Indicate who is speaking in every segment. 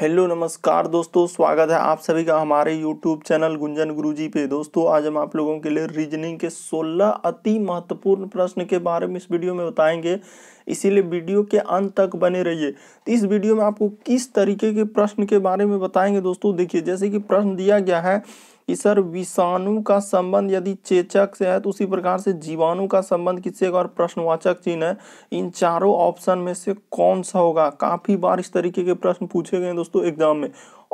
Speaker 1: hello नमस्कार दोस्तों स्वागत है आप सभी का हमारे यूट्यूब चैनल गुंजन गुरुजी पे दोस्तों आज हम आप लोगों के लिए रीजनिंग के 16 अति महत्वपूर्ण प्रश्न के बारे में इस वीडियो में बताएंगे इसीलिए वीडियो के अंत तक बने रहिए तो इस वीडियो में आपको किस तरीके के प्रश्न के बारे में बताएंगे दोस्तों देखिए जैसे कि प्रश्न दिया गया है कि सर विषाणु का संबंध यदि चेचक से है तो उसी प्रकार से जीवाणु का संबंध किससे और प्रश्नवाचक चिन्ह है इन चारों ऑप्शन में से कौन सा होगा काफ़ी बार इस तरीके के प्रश्न पूछे गए दोस्तों एग्जाम में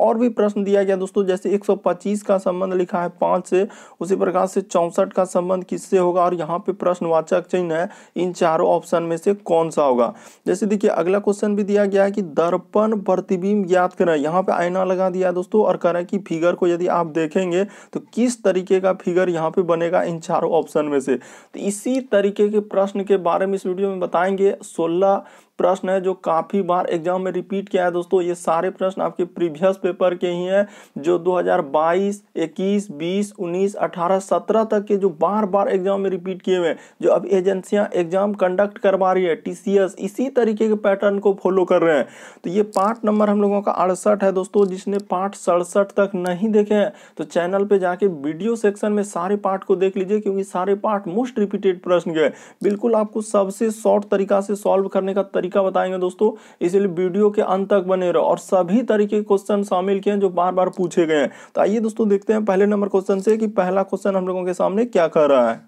Speaker 1: और भी प्रश्न दिया गया दोस्तों जैसे 125 का संबंध लिखा है पांच से उसी प्रकार से चौसठ का संबंध किससे होगा और यहाँ पे प्रश्नवाचक चिन्ह है इन चारों ऑप्शन में से कौन सा होगा जैसे देखिए अगला क्वेश्चन भी दिया गया है कि दर्पण प्रतिबिंब ज्ञात करें यहाँ पे आईना लगा दिया दोस्तों और करें कि फिगर को यदि आप देखेंगे तो किस तरीके का फिगर यहाँ पे बनेगा इन चारों ऑप्शन में से तो इसी तरीके के प्रश्न के बारे में इस वीडियो में बताएंगे सोलह प्रश्न है जो काफ़ी बार एग्जाम में रिपीट किया है दोस्तों ये सारे प्रश्न आपके प्रीवियस पेपर के ही हैं जो 2022, 21, 20, 19, 18, 17 तक के जो बार बार एग्जाम में रिपीट किए हुए हैं जो अब एजेंसियां एग्जाम कंडक्ट करवा रही है टीसीएस इसी तरीके के पैटर्न को फॉलो कर रहे हैं तो ये पार्ट नंबर हम लोगों का अड़सठ है दोस्तों जिसने पार्ट सड़सठ तक नहीं देखे हैं तो चैनल पर जाके वीडियो सेक्शन में सारे पार्ट को देख लीजिए क्योंकि सारे पार्ट मोस्ट रिपीटेड प्रश्न के बिल्कुल आपको सबसे शॉर्ट तरीका से सॉल्व करने का तरीका तरीका बताएंगे दोस्तों इसलिए वीडियो के अंत तक बने रहो और सभी तरीके क्वेश्चन शामिल किए हैं जो बार बार पूछे गए हैं तो आइए दोस्तों देखते हैं पहले नंबर क्वेश्चन से कि पहला क्वेश्चन हम लोगों के सामने क्या कर रहा है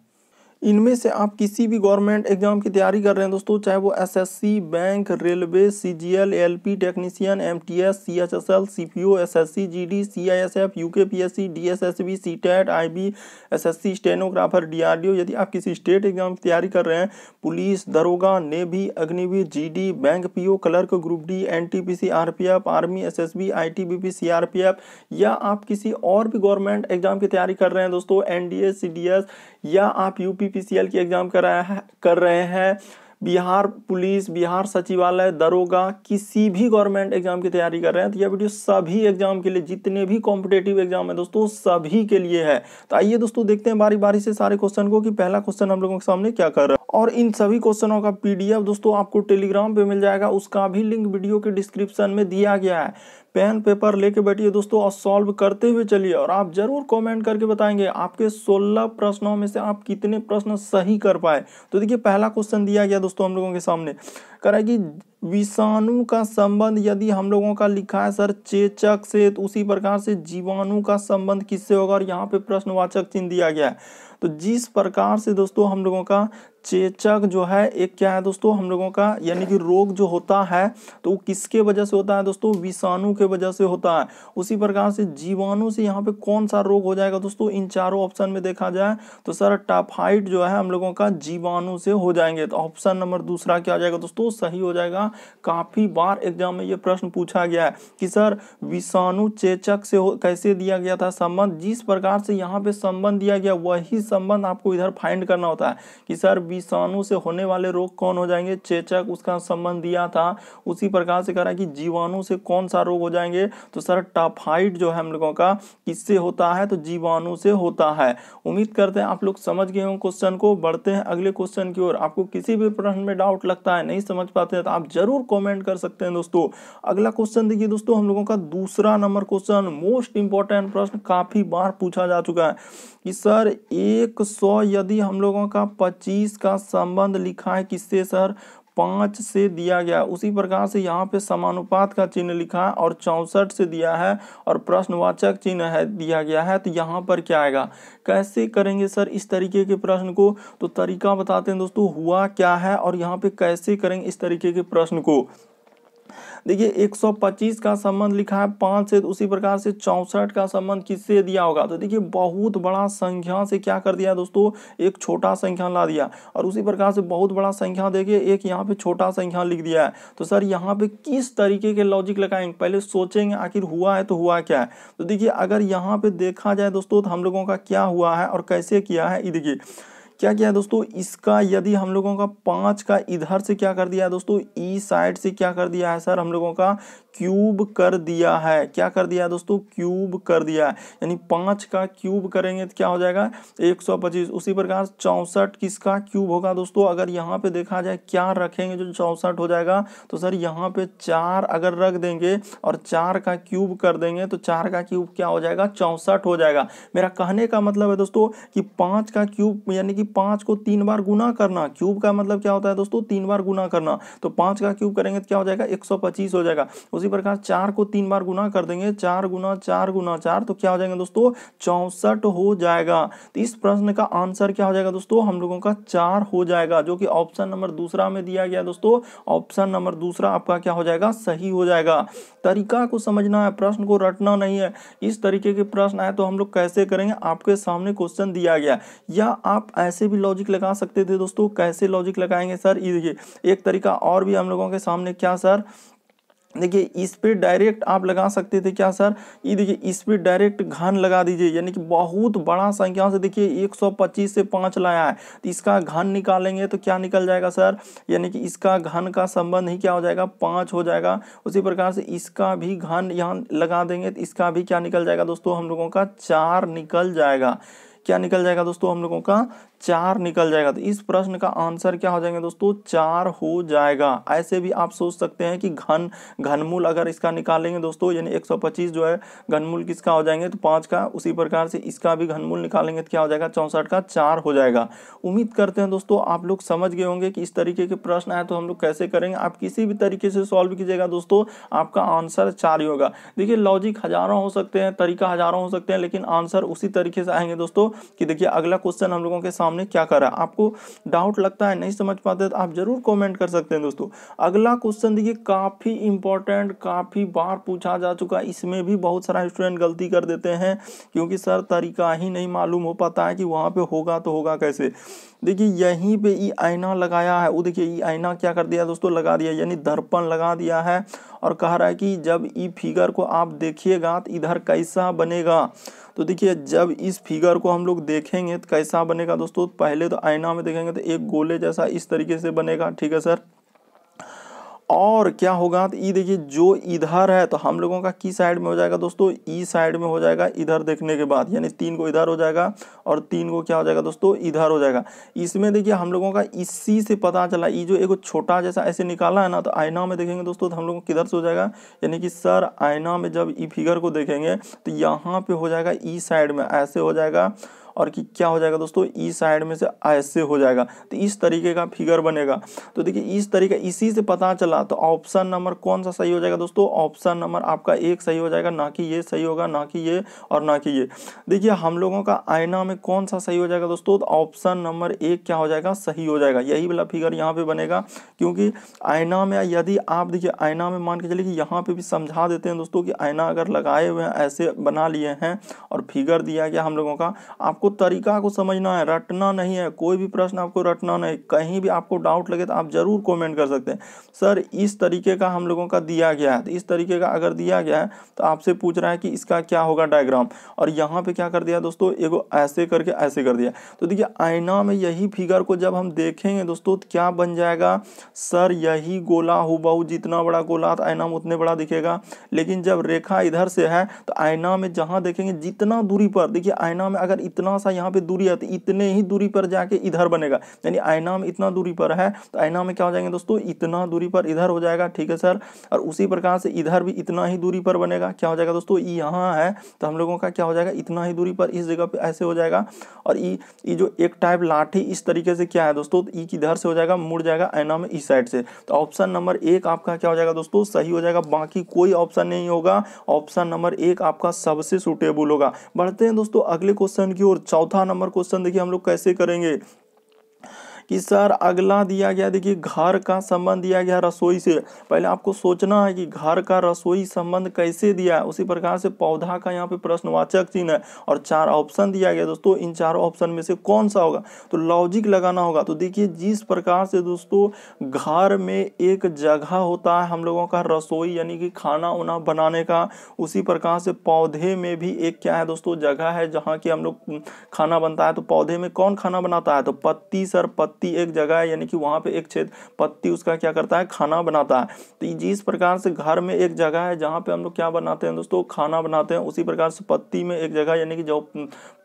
Speaker 1: इनमें से आप किसी भी गवर्नमेंट एग्जाम की तैयारी कर रहे हैं दोस्तों चाहे वो SSC bank railway CGL LP technician MTS CHSL CPO SSC GD CISF UK PSC DSSB CTET IB SSC stenographer DRDO यदि आप किसी स्टेट एग्जाम की तैयारी कर रहे हैं पुलिस दरोगा navy Agniveer D bank O clerk group D P F army S R P F या आप किसी और भी गवर्नमेंट एग्जाम की तैयारी कर रहे हैं दोस्तों एनडीए एस या आप पी बीपीसीएल की एग्ज़ाम कराया है कर रहे हैं बिहार पुलिस बिहार सचिवालय दरोगा किसी भी गवर्नमेंट एग्जाम की तैयारी कर रहे हैं तो यह वीडियो सभी एग्जाम के लिए जितने भी कॉम्पिटेटिव एग्जाम है दोस्तों सभी के लिए है तो आइए दोस्तों देखते हैं बारी बारी से सारे क्वेश्चन को कि पहला क्वेश्चन हम लोगों के सामने क्या कर रहा है और इन सभी क्वेश्चनों का पीडीएफ दोस्तों आपको टेलीग्राम पे मिल जाएगा उसका भी लिंक वीडियो के डिस्क्रिप्शन में दिया गया है पेन पेपर लेके बैठिए दोस्तों और सॉल्व करते हुए चलिए और आप जरूर कमेंट करके बताएंगे आपके 16 प्रश्नों में से आप कितने प्रश्न सही कर पाए तो देखिए पहला क्वेश्चन दिया गया दोस्तों हम लोगों के सामने करा कि विषाणु का संबंध यदि हम लोगों का लिखा है सर चेचक से तो उसी प्रकार से जीवाणु का संबंध किससे होगा और यहाँ पे प्रश्नवाचक चिन्ह दिया गया है तो जिस प्रकार से दोस्तों हम लोगों का चेचक जो है एक क्या है दोस्तों हम लोगों का यानी कि रोग जो होता है तो वो किसके वजह से होता है दोस्तों विषाणु के वजह से होता है उसी प्रकार से जीवाणु से यहाँ पे कौन सा रोग हो जाएगा दोस्तों इन चारों ऑप्शन में देखा जाए तो सर टाफाइट जो है हम लोगों का जीवाणु से हो जाएंगे तो ऑप्शन नंबर दूसरा क्या हो जाएगा दोस्तों सही हो जाएगा काफ़ी बार एग्जाम में ये प्रश्न पूछा गया है कि सर विषाणु चेचक से कैसे दिया गया था संबंध जिस प्रकार से यहाँ पे संबंध दिया गया वही संबंध आपको इधर फाइंड करना होता है कि सर विषाणु से होने वाले रोग कौन हो जाएंगे चेचक उसका संबंध दिया था उसी प्रकार से कह रहा है कि जीवाणु से कौन सा रोग हो जाएंगे तो सर टाफाइड जो है हम लोगों का किससे होता है तो जीवाणु से होता है उम्मीद करते हैं आप लोग समझ गए हों क्वेश्चन को बढ़ते हैं अगले क्वेश्चन की ओर आपको किसी भी प्रश्न में डाउट लगता है नहीं समझ पाते हैं तो आप जरूर कॉमेंट कर सकते हैं दोस्तों अगला क्वेश्चन देखिए दोस्तों हम लोगों का दूसरा नंबर क्वेश्चन मोस्ट इंपॉर्टेंट प्रश्न काफी बार पूछा जा चुका है कि सर एक सौ यदि हम लोगों का पच्चीस का संबंध लिखा है किससे सर पाँच से दिया गया उसी प्रकार से यहाँ पे समानुपात का चिन्ह लिखा है और चौंसठ से दिया है और प्रश्नवाचक चिन्ह है दिया गया है तो यहाँ पर क्या आएगा कैसे करेंगे सर इस तरीके के प्रश्न को तो तरीका बताते हैं दोस्तों हुआ क्या है और यहाँ पे कैसे करेंगे इस तरीके के प्रश्न को देखिए 125 का संबंध लिखा है पाँच से उसी प्रकार से चौंसठ का संबंध किससे दिया होगा तो देखिए बहुत बड़ा संख्या से क्या कर दिया दोस्तों एक छोटा संख्या ला दिया और उसी प्रकार से बहुत बड़ा संख्या देखिए एक यहाँ पे छोटा संख्या लिख दिया है तो सर यहाँ पे किस तरीके के लॉजिक लगाएंगे पहले सोचेंगे आखिर हुआ है तो हुआ क्या है तो देखिए अगर यहाँ पे देखा जाए दोस्तों तो हम लोगों का क्या हुआ है और कैसे किया है ये देखिए क्या किया दोस्तों इसका यदि हम लोगों का पांच का इधर से क्या कर दिया है दोस्तों ई e साइड से क्या कर दिया है सर हम लोगों का क्यूब कर दिया है क्या कर दिया है दोस्तों क्यूब कर दिया है यानी पाँच का क्यूब करेंगे तो क्या हो जाएगा 125 उसी प्रकार चौंसठ किसका क्यूब होगा दोस्तों अगर यहाँ पे देखा जाए क्या रखेंगे जो चौंसठ हो जाएगा तो सर यहाँ पे चार अगर रख देंगे और चार का क्यूब कर देंगे तो चार का क्यूब क्या हो जाएगा चौंसठ हो जाएगा मेरा कहने का मतलब है दोस्तों कि पाँच का क्यूब यानी कि पाँच को तीन बार गुना करना क्यूब का मतलब क्या होता है दोस्तों तीन बार गुना करना तो पाँच का क्यूब करेंगे तो क्या हो जाएगा एक हो जाएगा उसी प्रकार चार को तीन बार गुना कर देंगे चार गुना चार गुना चार तो क्या हो जाएगा दोस्तों चौसठ हो जाएगा तो इस प्रश्न का आंसर क्या हो जाएगा दोस्तों हम लोगों का चार हो जाएगा जो कि ऑप्शन नंबर दूसरा में दिया गया दोस्तों ऑप्शन नंबर दूसरा आपका क्या हो जाएगा सही हो जाएगा तरीका को समझना है प्रश्न को रटना नहीं है इस तरीके के प्रश्न आए तो हम लोग कैसे करेंगे आपके सामने क्वेश्चन दिया गया या आप ऐसे भी लॉजिक लगा सकते थे दोस्तों कैसे लॉजिक लगाएंगे सर ये एक तरीका और भी हम लोगों के सामने क्या सर देखिए इस डायरेक्ट आप लगा सकते थे क्या सर ये देखिए इस डायरेक्ट घन लगा दीजिए यानी कि बहुत बड़ा संख्या से देखिए 125 से पाँच लाया है तो इसका घन निकालेंगे तो क्या निकल जाएगा सर यानी कि इसका घन का संबंध ही क्या हो जाएगा पाँच हो जाएगा उसी प्रकार से इसका भी घन यहाँ लगा देंगे तो इसका भी क्या निकल जाएगा दोस्तों हम लोगों का चार निकल जाएगा क्या निकल जाएगा दोस्तों हम लोगों का चार निकल जाएगा तो इस प्रश्न का आंसर क्या हो जाएंगे दोस्तों चार हो जाएगा ऐसे भी आप सोच सकते हैं कि घन घनमूल अगर इसका निकालेंगे दोस्तों यानी 125 जो है घनमूल किसका हो जाएंगे तो पाँच का उसी प्रकार से इसका भी घनमूल निकालेंगे तो क्या हो जाएगा चौंसठ का चार हो जाएगा उम्मीद करते हैं दोस्तों आप लोग समझ गए होंगे कि इस तरीके के प्रश्न आए तो हम लोग कैसे करेंगे आप किसी भी तरीके से सॉल्व कीजिएगा दोस्तों आपका आंसर चार ही होगा देखिए लॉजिक हजारों हो सकते हैं तरीका हजारों हो सकते हैं लेकिन आंसर उसी तरीके से आएंगे दोस्तों कि देखिए अगला क्वेश्चन हम लोगों के सामने हमने क्या करा आपको डाउट लगता है नहीं समझ पाते तो आप जरूर कमेंट कर सकते हैं दोस्तों अगला क्वेश्चन देखिए काफ़ी इंपॉर्टेंट काफ़ी बार पूछा जा चुका है इसमें भी बहुत सारा स्टूडेंट गलती कर देते हैं क्योंकि सर तरीका ही नहीं मालूम हो पाता है कि वहां पर होगा तो होगा कैसे देखिए यहीं पे ई आईना लगाया है वो देखिए ई आईना क्या कर दिया दोस्तों लगा दिया यानी दर्पण लगा दिया है और कह रहा है कि जब ई फिगर को आप देखिएगा तो इधर कैसा बनेगा तो देखिए जब इस फिगर को हम लोग देखेंगे तो कैसा बनेगा दोस्तों पहले तो आईना में देखेंगे तो एक गोले जैसा इस तरीके से बनेगा ठीक है सर और क्या होगा तो ई देखिए जो इधर है तो हम लोगों का की साइड में हो जाएगा दोस्तों ई साइड में हो जाएगा इधर देखने के बाद यानी तीन को इधर हो जाएगा और तीन को क्या हो जाएगा दोस्तों इधर हो जाएगा इसमें देखिए हम लोगों का इसी से पता चला ई जो एक छोटा जैसा ऐसे निकाला है ना तो आईना में देखेंगे दोस्तों तो हम लोगों किधर से हो जाएगा यानी कि सर आईना में जब ई फिगर को देखेंगे तो यहाँ पर हो जाएगा ई साइड में ऐसे हो जाएगा और कि क्या हो जाएगा दोस्तों ई साइड में से ऐसे हो जाएगा तो इस तरीके का फिगर बनेगा तो देखिए इस तरीके इसी से पता चला तो ऑप्शन नंबर कौन सा सही हो जाएगा दोस्तों ऑप्शन नंबर आपका एक सही हो जाएगा ना कि ये सही होगा ना कि ये और ना कि ये देखिए हम लोगों का आयना में कौन सा सही हो जाएगा दोस्तों तो ऑप्शन नंबर एक क्या हो जाएगा सही हो जाएगा यही वाला फिगर यहाँ पे बनेगा क्योंकि आयना में यदि आप देखिए आयना में मान के चलिए कि यहाँ पे भी समझा देते हैं दोस्तों कि आयना अगर लगाए हुए हैं ऐसे बना लिए हैं और फिगर दिया गया हम लोगों का आपको तरीका को समझना है रटना नहीं है कोई भी प्रश्न आपको रटना नहीं कहीं भी आपको डाउट लगे तो आप ज़रूर कमेंट कर सकते हैं सर इस तरीके का हम लोगों का दिया गया है तो इस तरीके का अगर दिया गया है तो आपसे पूछ रहा है कि इसका क्या होगा डायग्राम और यहाँ पर क्या कर दिया दोस्तों एक ऐसे करके ऐसे कर दिया तो देखिए आईना में यही फिगर को जब हम देखेंगे दोस्तों तो क्या बन जाएगा सर यही गोला हुबहू जितना बड़ा गोला तो आईना उतने बड़ा दिखेगा लेकिन जब रेखा इधर से है तो आईना में जहाँ देखेंगे जितना दूरी पर देखिए आईना में अगर इतना इतना सा यहाँ पे दूरी है इतने ही दूरी पर जाके इधर बनेगा यानी आयनाम इतना दूरी पर है तो आयनाम में क्या हो जाएंगे दोस्तों इतना दूरी पर इधर हो जाएगा ठीक है सर और उसी प्रकार से इधर भी इतना ही दूरी पर बनेगा क्या हो जाएगा दोस्तों यहाँ है तो हम लोगों का क्या हो जाएगा इतना ही दूरी पर इस जगह पर ऐसे हो जाएगा और ये जो एक टाइप लाठी इस तरीके से क्या है दोस्तों ई किधर से हो जाएगा मुड़ जाएगा आयनाम इस साइड से तो ऑप्शन नंबर एक आपका क्या हो जाएगा दोस्तों सही हो जाएगा बाकी कोई ऑप्शन नहीं होगा ऑप्शन नंबर एक आपका सबसे सुटेबल होगा बढ़ते हैं दोस्तों अगले क्वेश्चन की ओर चौथा नंबर क्वेश्चन देखिए हम लोग कैसे करेंगे कि सर अगला दिया गया देखिए घर का संबंध दिया गया रसोई से पहले आपको सोचना है कि घर का रसोई संबंध कैसे दिया है उसी प्रकार से पौधा का यहाँ पे प्रश्नवाचक चिन्ह है और चार ऑप्शन दिया गया दोस्तों इन चारों ऑप्शन में से कौन सा होगा तो लॉजिक लगाना होगा तो देखिए जिस प्रकार से दोस्तों घर में एक जगह होता है हम लोगों का रसोई यानी कि खाना उना बनाने का उसी प्रकार से पौधे में भी एक क्या है दोस्तों जगह है जहाँ की हम लोग खाना बनता है तो पौधे में कौन खाना बनाता है तो पत्ती सर पत्ती पत्ती एक जगह है यानी कि वहाँ पे एक छेद पत्ती उसका क्या करता है खाना बनाता है तो जिस प्रकार से घर में एक जगह है जहाँ पे हम लोग क्या बनाते हैं दोस्तों खाना बनाते हैं उसी प्रकार से पत्ती में एक जगह यानी कि जो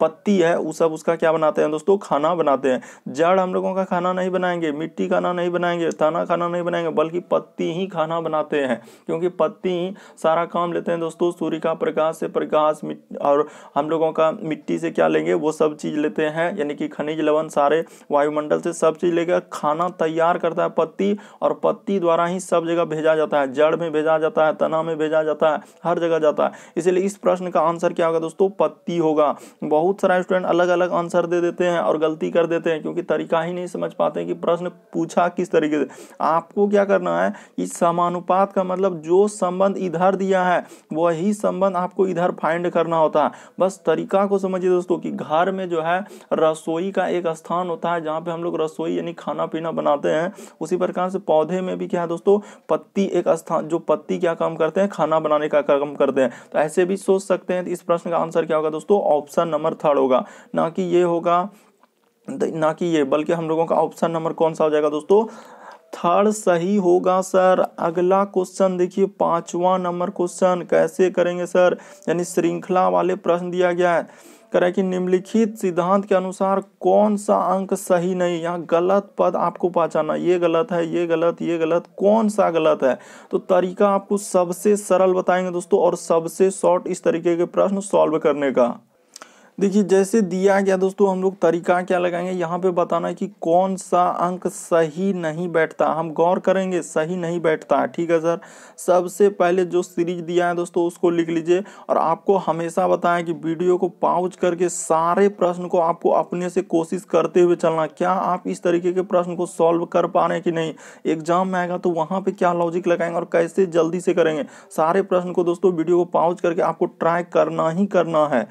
Speaker 1: पत्ती है उस सब उसका क्या बनाते हैं दोस्तों खाना बनाते हैं जड़ हम लोगों का खाना नहीं बनाएंगे मिट्टी खाना नहीं बनाएंगे ताना खाना नहीं बनाएंगे बल्कि पत्ती ही खाना बनाते हैं क्योंकि पत्ती ही सारा काम लेते हैं दोस्तों सूर्य का प्रकाश से प्रकाश और हम लोगों का मिट्टी से क्या लेंगे वो सब चीज़ लेते हैं यानी कि खनिज लवण सारे वायुमंडल से सब चीज़ लेकर खाना तैयार करता है पत्ती और पत्ती द्वारा ही सब जगह भेजा जाता है जड़ में भेजा जाता है तना में भेजा जाता है हर जगह जाता है इसलिए इस प्रश्न का आंसर क्या होगा दोस्तों पत्ती होगा बहुत सारा स्टूडेंट अलग अलग आंसर दे देते हैं और गलती कर देते हैं क्योंकि तरीका ही नहीं समझ पाते कि प्रश्न पूछा किस तरीके से आपको क्या करना है इस समानुपात का मतलब जो संबंध इधर दिया है वही संबंध आपको इधर फाइंड करना होता है बस तरीका को समझिए दोस्तों कि घर में जो है रसोई का एक स्थान होता है जहाँ पे हम लोग रसोई रसोई यानी खाना पीना बनाते हैं उसी प्रकार से पौधे में भी क्या है दोस्तों पत्ती एक स्थान जो पत्ती क्या काम करते हैं खाना बनाने का काम करते हैं तो ऐसे भी सोच सकते हैं तो इस प्रश्न का आंसर क्या होगा दोस्तों ऑप्शन नंबर थर्ड होगा ना कि ये होगा ना कि ये बल्कि हम लोगों का ऑप्शन नंबर कौन सा हो जाएगा दोस्तों थर्ड सही होगा सर अगला क्वेश्चन देखिए पांचवा नंबर क्वेश्चन कैसे करेंगे सर यानी श्रृंखला वाले प्रश्न दिया गया है करें कि निम्नलिखित सिद्धांत के अनुसार कौन सा अंक सही नहीं यहाँ गलत पद आपको पहचाना ये गलत है ये गलत ये गलत कौन सा गलत है तो तरीका आपको सबसे सरल बताएंगे दोस्तों और सबसे शॉर्ट इस तरीके के प्रश्न सॉल्व करने का देखिए जैसे दिया गया दोस्तों हम लोग तरीका क्या लगाएंगे यहाँ पे बताना है कि कौन सा अंक सही नहीं बैठता हम गौर करेंगे सही नहीं बैठता ठीक है सर सबसे पहले जो सीरीज दिया है दोस्तों उसको लिख लीजिए और आपको हमेशा बताएं कि वीडियो को पाउच करके सारे प्रश्न को आपको अपने से कोशिश करते हुए चलना क्या आप इस तरीके के प्रश्न को सॉल्व कर पा रहे हैं कि नहीं एग्जाम में आएगा तो वहाँ पर क्या लॉजिक लगाएंगे और कैसे जल्दी से करेंगे सारे प्रश्न को दोस्तों वीडियो को पाउच करके आपको ट्राई करना ही करना है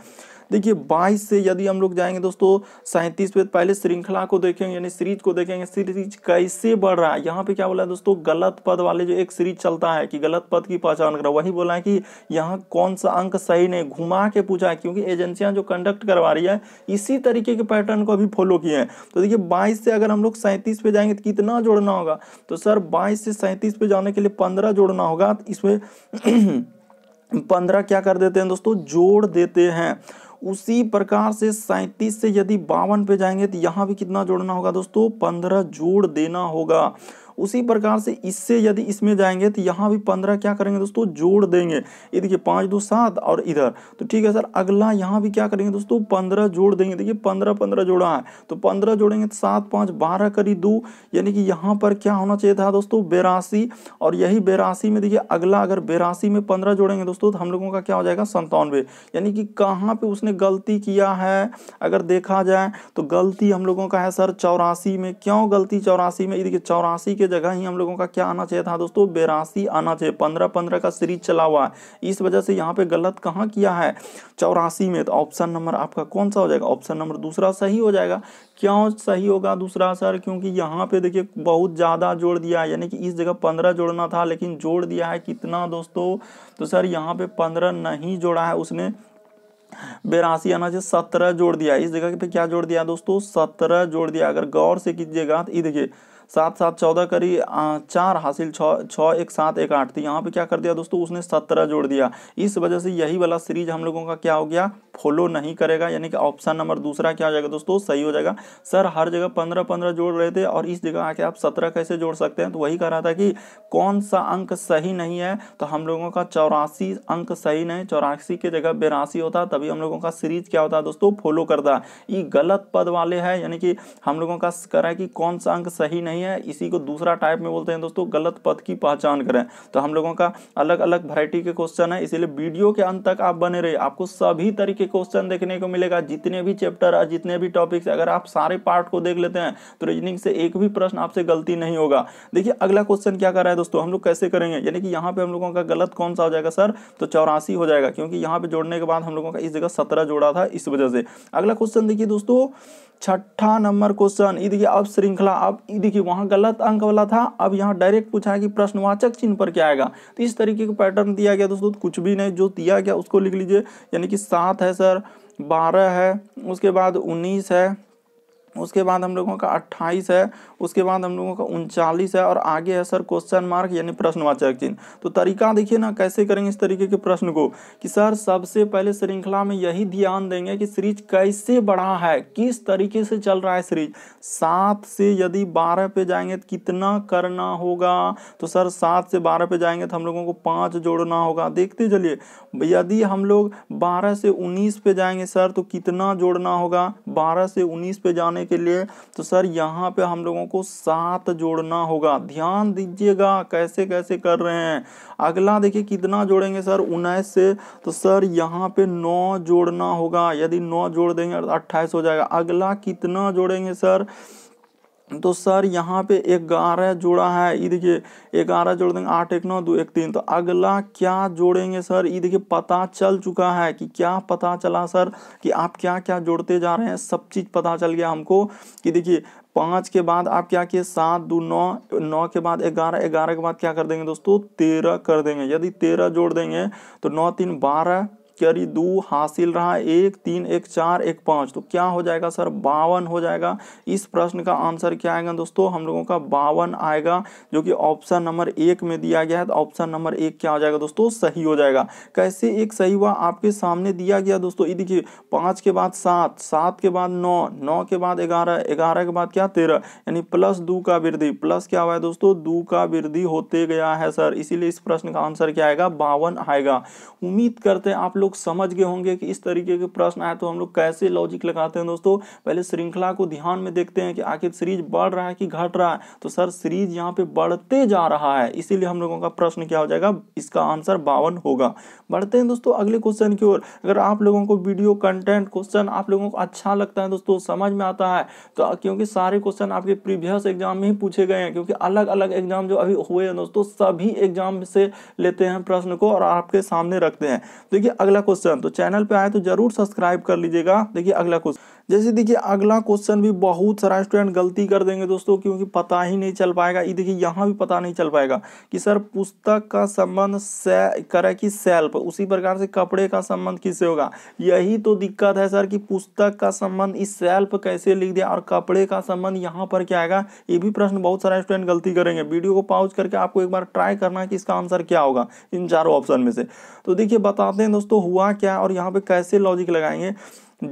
Speaker 1: देखिए बाईस से यदि हम लोग जाएंगे दोस्तों सैंतीस पे पहले श्रृंखला को देखेंगे यानी सीरीज को देखेंगे सीरीज कैसे बढ़ रहा है यहाँ पे क्या बोला है दोस्तों गलत पद वाले जो एक सीरीज चलता है कि गलत पद की पहचान करा वही बोला है कि यहाँ कौन सा अंक सही नहीं घुमा के पूछा है क्योंकि एजेंसियाँ जो कंडक्ट करवा रही है इसी तरीके के पैटर्न को अभी फॉलो किए हैं तो देखिए बाईस से अगर हम लोग सैंतीस पे जाएंगे तो कितना जोड़ना होगा तो सर बाईस से सैंतीस पे जाने के लिए पंद्रह जोड़ना होगा तो इसमें पंद्रह क्या कर देते हैं दोस्तों जोड़ देते हैं उसी प्रकार से सैंतीस से यदि बावन पे जाएंगे तो यहाँ भी कितना जोड़ना होगा दोस्तों पंद्रह जोड़ देना होगा उसी प्रकार से इससे यदि इसमें जाएंगे तो यहाँ भी पंद्रह क्या करेंगे दोस्तों जोड़ देंगे ये देखिए पाँच दो सात और इधर तो ठीक है सर अगला यहाँ भी क्या करेंगे दोस्तों पंद्रह जोड़ देंगे देखिए पंद्रह पंद्रह जोड़ा है तो पंद्रह जोड़ेंगे तो सात पाँच बारह करी दो यानी कि यहाँ पर क्या होना चाहिए था दोस्तों बेरासी और यही बेरासी में देखिए अगला अगर बेरासी में पंद्रह जोड़ेंगे दोस्तों तो हम लोगों का क्या हो जाएगा संतानवे यानी कि कहाँ पर उसने गलती किया है अगर देखा जाए तो गलती हम लोगों का है सर चौरासी में क्यों गलती चौरासी में देखिए चौरासी के के जगह ही हम लोगों का क्या आना चाहिए था दोस्तों बेरासी आना चाहिए पंद्रह पंद्रह का सीरीज चला हुआ है इस वजह से यहाँ पे गलत कहाँ किया है चौरासी में तो ऑप्शन नंबर आपका कौन सा हो जाएगा ऑप्शन नंबर दूसरा सही हो जाएगा क्यों सही होगा दूसरा सर क्योंकि यहाँ पे देखिए बहुत ज़्यादा जोड़ दिया है यानी कि इस जगह पंद्रह जोड़ना था लेकिन जोड़ दिया है कितना दोस्तों तो सर यहाँ पे पंद्रह नहीं जोड़ा है उसने बेरासी आना चाहिए सत्रह जोड़ दिया इस जगह पे क्या जोड़ दिया दोस्तों सत्रह जोड़ दिया अगर गौर से कीजिएगा तो ये देखिए सात सात चौदह करी चार हासिल छः एक सात एक आठ थी तो यहाँ पे क्या कर दिया दोस्तों उसने सत्रह जोड़ दिया इस वजह से यही वाला सीरीज हम लोगों का क्या हो गया फॉलो नहीं करेगा यानी कि ऑप्शन नंबर दूसरा क्या हो जाएगा दोस्तों सही हो जाएगा सर हर जगह पंद्रह पंद्रह जोड़ रहे थे और इस जगह आके आप सत्रह कैसे जोड़ सकते हैं तो वही कह रहा था कि कौन सा अंक सही नहीं है तो हम लोगों का चौरासी अंक सही नहीं चौरासी की जगह बेरासी होता तभी हम लोगों का सीरीज क्या होता दोस्तों फॉलो करता ये गलत पद वाले है यानी कि हम लोगों का कह रहा है कि कौन सा अंक सही नहीं है इसी को दूसरा टाइप में बोलते हैं दोस्तों गलत पथ की पहचान करें तो हम लोगों का अलग अलग वैरायटी के क्वेश्चन है इसीलिए वीडियो के अंत तक आप बने रहिए आपको सभी तरीके क्वेश्चन देखने को मिलेगा जितने भी चैप्टर और जितने भी टॉपिक्स अगर आप सारे पार्ट को देख लेते हैं तो रीजनिंग से एक भी प्रश्न आपसे गलती नहीं होगा देखिए अगला क्वेश्चन क्या कर रहा है दोस्तों हम लोग कैसे करेंगे यानी कि यहाँ पे हम लोगों का गलत कौन सा हो जाएगा सर तो चौरासी हो जाएगा क्योंकि यहाँ पे जोड़ने के बाद हम लोगों का इस जगह सत्रह जोड़ा था इस वजह से अगला क्वेश्चन देखिए दोस्तों छठा नंबर क्वेश्चन ये देखिए अब श्रृंखला अब ये देखिए वहाँ गलत अंक वाला था अब यहाँ डायरेक्ट पूछा है कि प्रश्नवाचक चिन्ह पर क्या आएगा तो इस तरीके का पैटर्न दिया गया दोस्तों कुछ भी नहीं जो दिया गया उसको लिख लीजिए यानी कि सात है सर बारह है उसके बाद उन्नीस है उसके बाद हम लोगों का अट्ठाईस है उसके बाद हम लोगों का उनचालीस है और आगे है सर क्वेश्चन मार्क यानी प्रश्नवाचक चिन्ह तो तरीका देखिए ना कैसे करेंगे इस तरीके के प्रश्न को कि सर सबसे पहले श्रृंखला में यही ध्यान देंगे कि सीरीज कैसे बढ़ा है किस तरीके से चल रहा है सीरीज सात से यदि बारह पे जाएंगे तो कितना करना होगा तो सर सात से बारह पे जाएंगे तो हम लोगों को पाँच जोड़ना होगा देखते चलिए यदि हम लोग बारह से उन्नीस पे जाएंगे सर तो कितना जोड़ना होगा बारह से उन्नीस पे जाने के लिए तो सर यहाँ पे हम लोगों को सात जोड़ना होगा ध्यान दीजिएगा कैसे कैसे कर रहे हैं अगला देखिए कितना जोड़ेंगे सर उन्नीस से तो सर यहाँ पे नौ जोड़ना होगा यदि नौ जोड़ देंगे अट्ठाईस हो जाएगा अगला कितना जोड़ेंगे सर तो सर यहाँ पे एक ग्यारह जोड़ा है ये देखिए एक ग्यारह जोड़ देंगे आठ एक नौ दो एक तीन तो अगला क्या जोड़ेंगे सर ये देखिए पता चल चुका है कि क्या पता चला सर कि आप क्या क्या जोड़ते जा रहे हैं सब चीज़ पता चल गया हमको कि देखिए पाँच के बाद आप क्या किए सात दो नौ नौ के बाद ग्यारह ग्यारह के बाद क्या कर देंगे दोस्तों तेरह कर देंगे यदि तेरह जोड़ देंगे तो नौ तीन बारह दो हासिल रहा एक तीन एक चार एक पाँच तो क्या हो जाएगा सर बावन हो जाएगा इस प्रश्न का आंसर क्या आएगा दोस्तों हम लोगों का बावन आएगा जो कि ऑप्शन नंबर एक में दिया गया है तो ऑप्शन नंबर एक क्या हो जाएगा दोस्तों सही हो जाएगा कैसे एक सही हुआ आपके सामने दिया गया दोस्तों ये देखिए पाँच के बाद सात सात के बाद नौ नौ के बाद ग्यारह ग्यारह के बाद क्या तेरह यानी प्लस दो का वृद्धि प्लस क्या हुआ है दोस्तों दो का वृद्धि होते गया है सर इसीलिए इस प्रश्न का आंसर क्या आएगा बावन आएगा उम्मीद करते हैं आप लोग लोग समझ गए होंगे कि इस तरीके के प्रश्न आए तो हम लोग कैसे लॉजिक लगाते हैं दोस्तों पहले श्रृंखला को ध्यान में देखते हैं कि आखिर सीरीज बढ़ रहा है कि घट रहा है तो सर सीरीज यहाँ पे बढ़ते जा रहा है इसीलिए हम लोगों का प्रश्न क्या हो जाएगा इसका आंसर बावन होगा बढ़ते हैं दोस्तों अगले क्वेश्चन की ओर अगर आप लोगों को वीडियो कंटेंट क्वेश्चन आप लोगों को अच्छा लगता है दोस्तों समझ में आता है तो क्योंकि सारे क्वेश्चन आपके प्रीवियस एग्जाम में ही पूछे गए हैं क्योंकि अलग अलग एग्जाम जो अभी हुए हैं दोस्तों सभी एग्जाम से लेते हैं प्रश्न को और आपके सामने रखते हैं देखिए अगला अगला क्वेश्चन तो चैनल पे आए तो जरूर सब्सक्राइब कर लीजिएगा देखिए अगला क्वेश्चन जैसे देखिए अगला क्वेश्चन भी बहुत सारा स्टूडेंट गलती कर देंगे दोस्तों क्योंकि पता ही नहीं चल पाएगा ये देखिए यहाँ भी पता नहीं चल पाएगा कि सर पुस्तक का संबंध से करे कि सेल्फ उसी प्रकार से कपड़े का संबंध किससे होगा यही तो दिक्कत है सर कि पुस्तक का संबंध इस सेल्फ कैसे लिख दिया और कपड़े का संबंध यहाँ पर क्या आएगा ये भी प्रश्न बहुत सारा स्टूडेंट गलती करेंगे वीडियो को पॉज करके आपको एक बार ट्राई करना है कि इसका आंसर क्या होगा इन चारों ऑप्शन में से तो देखिए बताते हैं दोस्तों हुआ क्या और यहाँ पे कैसे लॉजिक लगाएंगे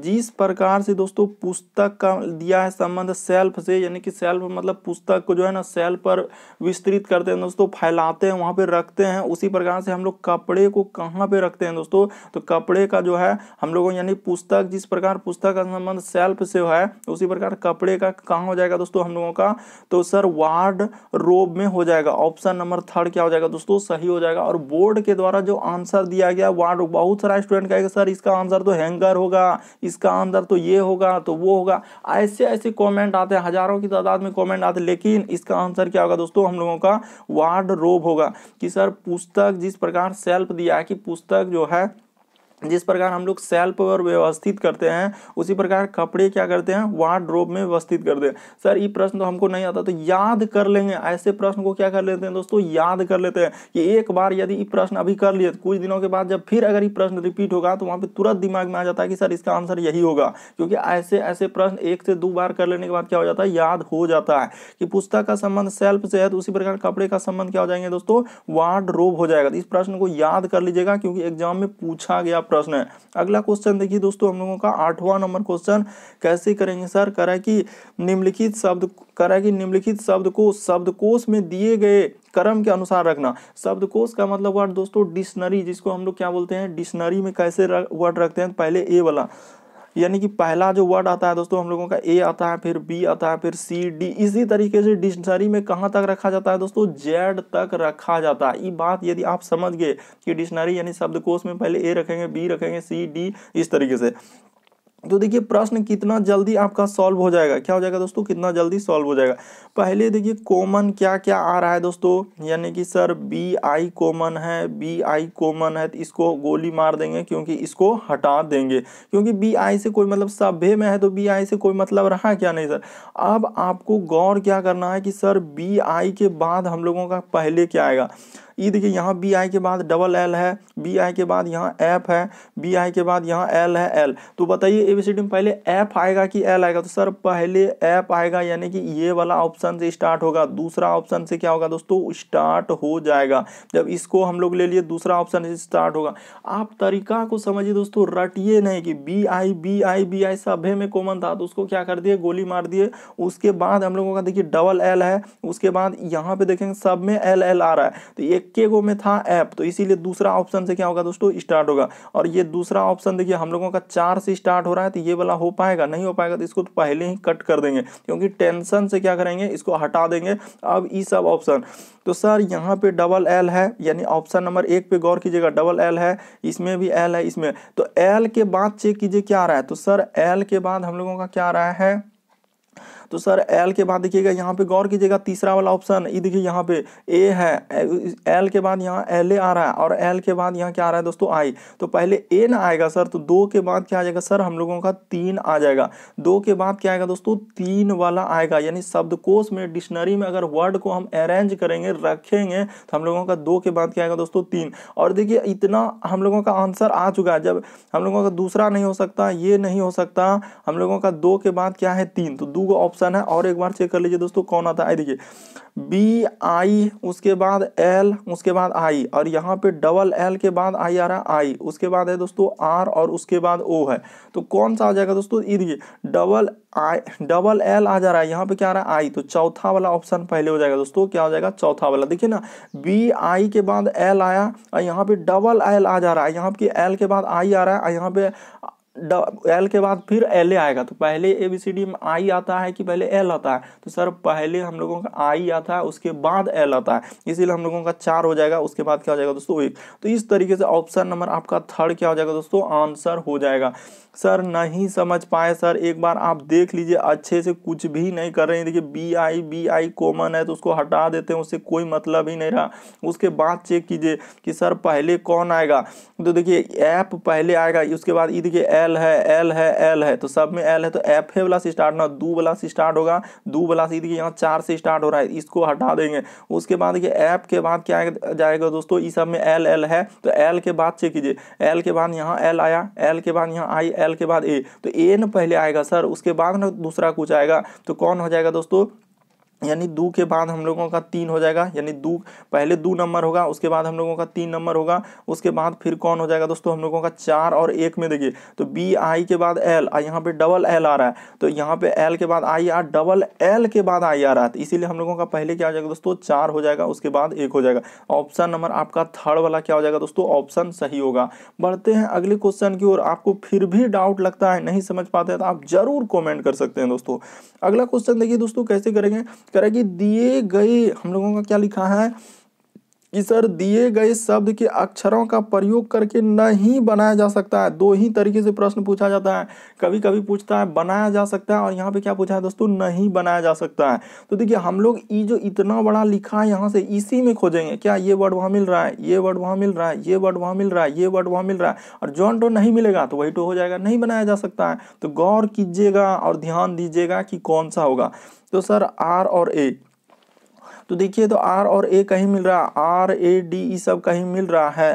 Speaker 1: जिस प्रकार से दोस्तों पुस्तक का दिया है संबंध सेल्फ से यानी कि सेल्फ मतलब पुस्तक को जो है ना सेल्फ पर विस्तृत करते हैं दोस्तों फैलाते हैं वहाँ पे रखते हैं उसी प्रकार से हम लोग कपड़े को कहाँ पे रखते हैं दोस्तों तो कपड़े का जो है हम लोगों यानी पुस्तक जिस प्रकार पुस्तक का संबंध सेल्फ से है उसी प्रकार कपड़े का कहाँ हो जाएगा दोस्तों हम लोगों का तो सर वार्ड रोब में हो जाएगा ऑप्शन नंबर थर्ड क्या हो जाएगा दोस्तों सही हो जाएगा और बोर्ड के द्वारा जो आंसर दिया गया वार्ड बहुत सारा स्टूडेंट कहेगा सर इसका आंसर तो हैंगर होगा इसका अंदर तो ये होगा तो वो होगा ऐसे ऐसे कॉमेंट आते हैं हज़ारों की तादाद में कॉमेंट आते हैं लेकिन इसका आंसर क्या होगा दोस्तों हम लोगों का वार्ड होगा कि सर पुस्तक जिस प्रकार सेल्फ दिया है कि पुस्तक जो है जिस प्रकार हम लोग सेल्फ पर व्यवस्थित करते हैं उसी प्रकार कपड़े क्या करते हैं वार्ड्रोब में व्यवस्थित करते हैं सर ये प्रश्न तो हमको नहीं आता तो याद कर लेंगे ऐसे प्रश्न को क्या कर लेते हैं दोस्तों याद कर लेते हैं कि एक बार यदि ये प्रश्न अभी कर लिए कुछ दिनों के बाद जब फिर अगर ये प्रश्न रिपीट होगा तो वहाँ पर तुरंत दिमाग में आ जाता है कि सर इसका आंसर यही होगा क्योंकि ऐसे ऐसे प्रश्न एक से दो बार कर लेने के बाद क्या हो जाता है याद हो जाता है कि पुस्तक का संबंध सेल्फ से है तो उसी प्रकार कपड़े का संबंध क्या हो जाएंगे दोस्तों वार्ड हो जाएगा तो इस प्रश्न को याद कर लीजिएगा क्योंकि एग्जाम में पूछा गया प्रश्न है अगला क्वेश्चन देखिए दोस्तों हम लोगों का आठवां नंबर क्वेश्चन कैसे करेंगे सर करा कि निम्नलिखित शब्द करा कि निम्नलिखित शब्द को शब्दकोश में दिए गए क्रम के अनुसार रखना शब्दकोश का मतलब वर्ड दोस्तों डिक्शनरी जिसको हम लोग क्या बोलते हैं डिक्शनरी में कैसे वर्ड रखते हैं पहले ए वाला यानी कि पहला जो वर्ड आता है दोस्तों हम लोगों का ए आता है फिर बी आता है फिर सी डी इसी तरीके से डिक्शनरी में कहाँ तक रखा जाता है दोस्तों जेड तक रखा जाता है ये बात यदि आप समझ गए कि डिक्शनरी यानी शब्दकोश में पहले ए रखेंगे बी रखेंगे सी डी इस तरीके से तो देखिए प्रश्न कितना जल्दी आपका सॉल्व हो जाएगा क्या हो जाएगा दोस्तों कितना जल्दी सॉल्व हो जाएगा पहले देखिए कॉमन क्या क्या आ रहा है दोस्तों यानी कि सर बी आई कॉमन है बी आई कॉमन है तो इसको गोली मार देंगे क्योंकि इसको हटा देंगे क्योंकि बी आई से कोई मतलब सभ्य में है तो बी आई से कोई मतलब रहा क्या नहीं सर अब आपको गौर क्या करना है कि सर बी आई के बाद हम लोगों का पहले क्या आएगा ये देखिए यहाँ बी आई के बाद डबल एल है बी आई के बाद यहाँ एफ है बी आई के बाद यहाँ एल है एल तो बताइए एबीसीडी में पहले एफ आएगा कि एल आएगा तो सर पहले एफ आएगा यानी कि ये वाला ऑप्शन से स्टार्ट होगा दूसरा ऑप्शन से क्या होगा दोस्तों स्टार्ट हो जाएगा जब इसको हम लोग ले लिए दूसरा ऑप्शन से स्टार्ट होगा आप तरीका को समझिए दोस्तों रटिए नहीं कि B I B I B I सभी में कॉमन था तो उसको क्या कर दिए गोली मार दिए उसके बाद हम लोगों का देखिए डबल एल है उसके बाद यहाँ पे देखेंगे सब में एल एल आ रहा है तो ये एक्के गो में था ऐप तो इसीलिए दूसरा ऑप्शन से क्या होगा दोस्तों स्टार्ट होगा और ये दूसरा ऑप्शन देखिए हम लोगों का चार से स्टार्ट हो रहा है तो ये वाला हो पाएगा नहीं हो पाएगा तो इसको तो पहले ही कट कर देंगे क्योंकि टेंशन से क्या करेंगे इसको हटा देंगे अब ये सब ऑप्शन तो सर यहाँ पे डबल एल है यानी ऑप्शन नंबर एक पे गौर कीजिएगा डबल एल है इसमें भी एल है इसमें तो एल के बाद चेक कीजिए क्या आ रहा है तो सर एल के बाद हम लोगों का क्या आ रहा है तो सर एल के बाद देखिएगा यहाँ पे गौर कीजिएगा तीसरा वाला ऑप्शन ये देखिए यहाँ पे ए है एल के बाद यहाँ एल ए आ रहा है और एल के बाद यहाँ क्या आ रहा है दोस्तों आई तो पहले ए ना आएगा सर तो दो के बाद क्या आ जाएगा सर हम लोगों का तीन आ जाएगा दो के बाद क्या आएगा दोस्तों तीन वाला आएगा यानी शब्दकोश में डिक्शनरी में अगर वर्ड को हम अरेंज करेंगे रखेंगे तो हम लोगों का दो के बाद क्या आएगा दोस्तों तीन और देखिए इतना हम लोगों का आंसर आ चुका है जब हम लोगों का दूसरा नहीं हो सकता ये नहीं हो सकता हम लोगों का दो के बाद क्या है तीन तो दो ऑप्शन ऑप्शन है और एक बार चेक कर लीजिए दोस्तों कौन आता है देखिए बी आई उसके बाद एल उसके बाद आई और यहाँ पे डबल एल के बाद आई आ रहा है आई उसके बाद है दोस्तों आर और उसके बाद ओ है तो कौन सा आ जाएगा दोस्तों ये देखिए डबल आई डबल एल आ जा रहा है यहाँ पे क्या आ रहा है आई तो चौथा वाला ऑप्शन पहले हो जाएगा दोस्तों क्या हो जाएगा चौथा वाला देखिए ना बी आई के बाद एल आया और यहाँ पे डबल एल आ जा रहा है यहाँ पे एल के बाद आई आ रहा है यहाँ पे एल के बाद फिर एल ए आएगा तो पहले ए बी सी डी में आई आता है कि पहले एल आता है तो सर पहले हम लोगों का आई आता है उसके बाद एल आता है इसीलिए हम लोगों का चार हो जाएगा उसके बाद क्या हो जाएगा दोस्तों एक तो इस तरीके से ऑप्शन नंबर आपका थर्ड क्या हो जाएगा दोस्तों आंसर हो जाएगा सर नहीं समझ पाए सर एक बार आप देख लीजिए अच्छे से कुछ भी नहीं कर रहे हैं देखिए B I B I common है तो उसको हटा देते हैं उससे कोई मतलब ही नहीं रहा उसके बाद चेक कीजिए कि सर पहले कौन आएगा तो देखिए ऐप पहले आएगा उसके बाद ये देखिए एल है एल है एल है तो सब में एल है तो एफ वाला से स्टार्ट ना दू वाला से स्टार्ट होगा दू वाला से देखिए यहाँ चार से स्टार्ट हो रहा है इसको हटा देंगे उसके बाद देखिए ऐप के बाद क्या जाएगा दोस्तों इस सब में एल एल है तो एल के बाद चेक कीजिए एल के बाद यहाँ एल आया एल के बाद यहाँ आई एल के बाद ए तो ए न पहले आएगा सर उसके बाद ना दूसरा कुछ आएगा तो कौन हो जाएगा दोस्तों यानी दो के बाद हम लोगों का तीन हो जाएगा यानी दो पहले दो नंबर होगा उसके बाद हम लोगों का तीन नंबर होगा उसके बाद फिर कौन हो जाएगा दोस्तों हम लोगों का चार और एक में देखिए तो बी आई के बाद एल यहाँ पे डबल एल आ रहा है तो यहाँ पे एल के बाद आई आर डबल एल के बाद आई आ रहा है तो इसीलिए हम लोगों का पहले क्या हो जाएगा दोस्तों चार हो जाएगा उसके बाद एक हो जाएगा ऑप्शन नंबर आपका थर्ड वाला क्या हो जाएगा दोस्तों ऑप्शन सही होगा बढ़ते हैं अगले क्वेश्चन की ओर आपको फिर भी डाउट लगता है नहीं समझ पाते तो आप जरूर कॉमेंट कर सकते हैं दोस्तों अगला क्वेश्चन देखिए दोस्तों कैसे करेंगे करेगी दिए गए हम लोगों का क्या लिखा है कि सर दिए गए शब्द के अक्षरों का प्रयोग करके नहीं बनाया जा सकता है दो ही तरीके से प्रश्न पूछा जाता है कभी कभी पूछता है बनाया जा सकता है और यहाँ पे क्या पूछा है दोस्तों नहीं बनाया जा सकता है तो देखिए हम लोग ये जो इतना बड़ा लिखा है यहाँ से इसी में खोजेंगे क्या ये वर्ड वहाँ मिल रहा है ये वर्ड वहाँ मिल रहा है ये वर्ड वहाँ मिल रहा है ये वर्ड वहाँ मिल रहा है और जॉन टो नहीं मिलेगा तो वही टो हो जाएगा नहीं बनाया जा सकता है तो गौर कीजिएगा और ध्यान दीजिएगा कि कौन सा होगा तो सर आर और ए तो देखिए तो आर और ए कहीं मिल रहा आर ए डी ई सब कहीं मिल रहा है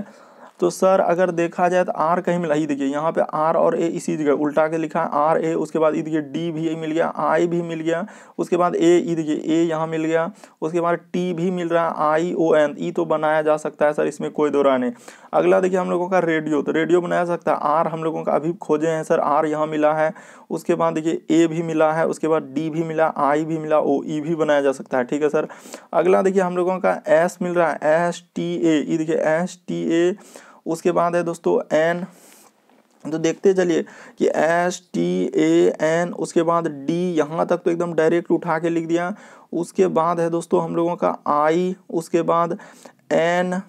Speaker 1: तो सर अगर देखा जाए तो आर कहीं मिला ही देखिए यहाँ पे आर और ए इसी जगह उल्टा के लिखा है आर ए उसके बाद ये देखिए डी भी मिल गया आई भी मिल गया उसके बाद ए ई देखिए ए यहाँ मिल गया उसके बाद टी भी मिल रहा है आई ओ एन ई तो बनाया जा सकता है सर इसमें कोई दौरा नहीं अगला देखिए हम लोगों का रेडियो तो रेडियो बनाया सकता है आर हम लोगों का अभी खोजे हैं सर आर यहाँ मिला है उसके बाद देखिए ए भी मिला है उसके बाद डी भी मिला आई भी मिला ओ ई भी बनाया जा सकता है ठीक है सर अगला देखिए हम लोगों का एस मिल रहा है एस टी ए देखिए एस टी ए उसके बाद है दोस्तों एन तो देखते चलिए कि एस टी ए एन उसके बाद डी यहाँ तक तो एकदम डायरेक्ट उठा के लिख दिया उसके बाद है दोस्तों हम लोगों का आई उसके बाद एन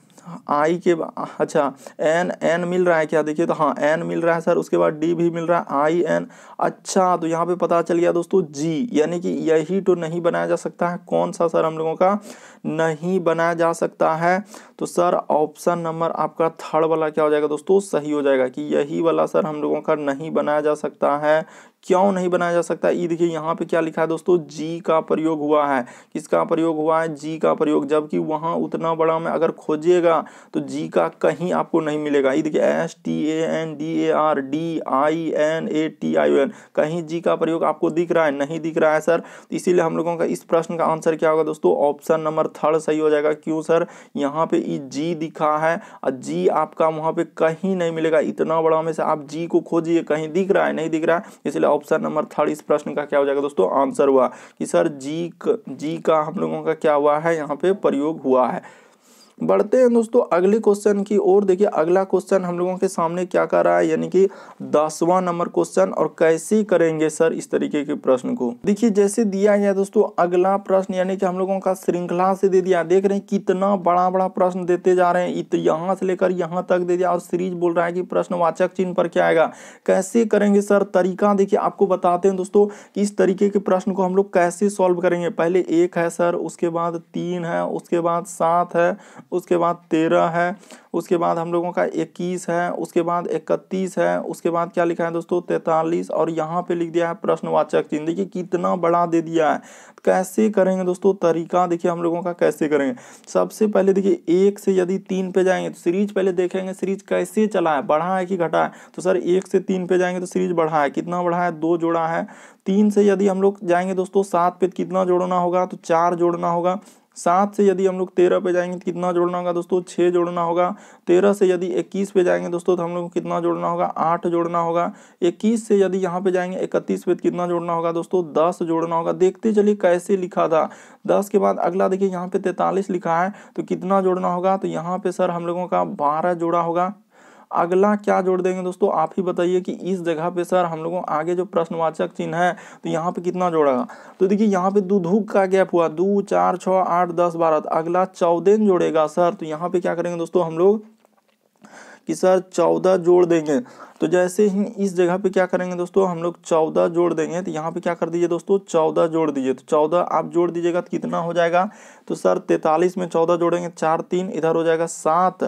Speaker 1: आई के अच्छा एन एन मिल रहा है क्या देखिए तो हाँ एन मिल रहा है सर उसके बाद डी भी मिल रहा है आई एन अच्छा तो यहाँ पे पता चल गया दोस्तों जी यानी कि यही तो नहीं बनाया जा सकता है कौन सा सर हम लोगों का नहीं बनाया जा सकता है तो सर ऑप्शन नंबर आपका थर्ड वाला क्या हो जाएगा दोस्तों सही हो जाएगा कि यही वाला सर हम लोगों का नहीं बनाया जा सकता है क्यों नहीं बनाया जा सकता ये देखिए यहाँ पे क्या लिखा है दोस्तों जी का प्रयोग हुआ है किसका प्रयोग हुआ है जी का प्रयोग जबकि वहाँ उतना बड़ा में अगर खोजिएगा तो जी का कहीं आपको नहीं मिलेगा ये देखिए S T A N D A R D I N A T I N कहीं जी का प्रयोग आपको दिख रहा है नहीं दिख रहा है सर इसीलिए हम लोगों का इस प्रश्न का आंसर क्या होगा दोस्तों ऑप्शन नंबर थर्ड सही हो जाएगा क्यों सर यहाँ पे जी दिखा है और जी आपका वहाँ पे कहीं नहीं मिलेगा इतना बड़ा में से आप जी को खोजिए कहीं दिख रहा है नहीं दिख रहा है इसलिए ऑप्शन नंबर थर्ड इस प्रश्न का क्या हो जाएगा दोस्तों आंसर हुआ कि सर जी जी का हम लोगों का क्या हुआ है यहाँ पे प्रयोग हुआ है बढ़ते हैं दोस्तों अगले क्वेश्चन की ओर देखिए अगला क्वेश्चन हम लोगों के सामने क्या कर रहा है यानी कि दसवां नंबर क्वेश्चन और कैसे करेंगे सर इस तरीके के प्रश्न को देखिए जैसे दिया गया दोस्तों अगला प्रश्न यानी कि हम लोगों का श्रृंखला से दे दिया देख रहे हैं कितना बड़ा बड़ा प्रश्न देते जा रहे हैं यहाँ से लेकर यहाँ तक दे दिया और सीरीज बोल रहा है कि प्रश्नवाचक चिन्ह पर क्या आएगा कैसे करेंगे सर तरीका देखिए आपको बताते हैं दोस्तों कि इस तरीके के प्रश्न को हम लोग कैसे सॉल्व करेंगे पहले एक है सर उसके बाद तीन है उसके बाद सात है उसके बाद तेरह है उसके बाद हम लोगों का इक्कीस है उसके बाद इकतीस है उसके बाद क्या लिखा है दोस्तों तैंतालीस और यहाँ पे लिख दिया है प्रश्नवाचक चिन्ह देखिए कितना बड़ा दे दिया है कैसे करेंगे दोस्तों तरीका देखिए हम लोगों का कैसे करेंगे सबसे पहले देखिए एक से यदि तीन पे जाएंगे तो सीरीज पहले देखेंगे सीरीज कैसे चला है बढ़ा है कि घटा है तो सर एक से तीन पे जाएंगे तो सीरीज बढ़ा है कितना बढ़ा है दो जोड़ा है तीन से यदि हम लोग जाएंगे दोस्तों सात पे कितना जोड़ना होगा तो चार जोड़ना होगा सात से यदि हम लोग तेरह पे जाएंगे तो कितना जोड़ना होगा दोस्तों छः जोड़ना होगा तेरह से यदि इक्कीस पे जाएंगे दोस्तों तो हम लोग को कितना जोड़ना होगा आठ जोड़ना होगा इक्कीस से यदि यहाँ पे जाएंगे इकतीस पे तो कितना जोड़ना होगा दोस्तों दस जोड़ना होगा देखते चलिए कैसे लिखा था दस के बाद अगला देखिए यहाँ पे तैतालीस लिखा है तो कितना जोड़ना होगा तो यहाँ पे सर हम लोगों का बारह जोड़ा होगा अगला क्या जोड़ देंगे दोस्तों आप ही बताइए कि इस जगह पे सर हम लोगों आगे जो प्रश्नवाचक चिन्ह है तो यहाँ पे कितना जोड़ेगा तो देखिए यहाँ पे दुधुक का गैप हुआ दो चार छः आठ दस बारह तो अगला चौदह जोड़ेगा सर तो यहाँ पे क्या करेंगे दोस्तों हम लोग कि सर चौदह जोड़ देंगे तो जैसे ही इस जगह पे क्या करेंगे दोस्तों हम लोग चौदह जोड़ देंगे तो यहाँ पे क्या कर दीजिए दोस्तों चौदह जोड़ दीजिए तो चौदह आप जोड़ दीजिएगा तो कितना हो जाएगा तो सर तैतालीस में चौदह जोड़ेंगे चार तीन इधर हो जाएगा सात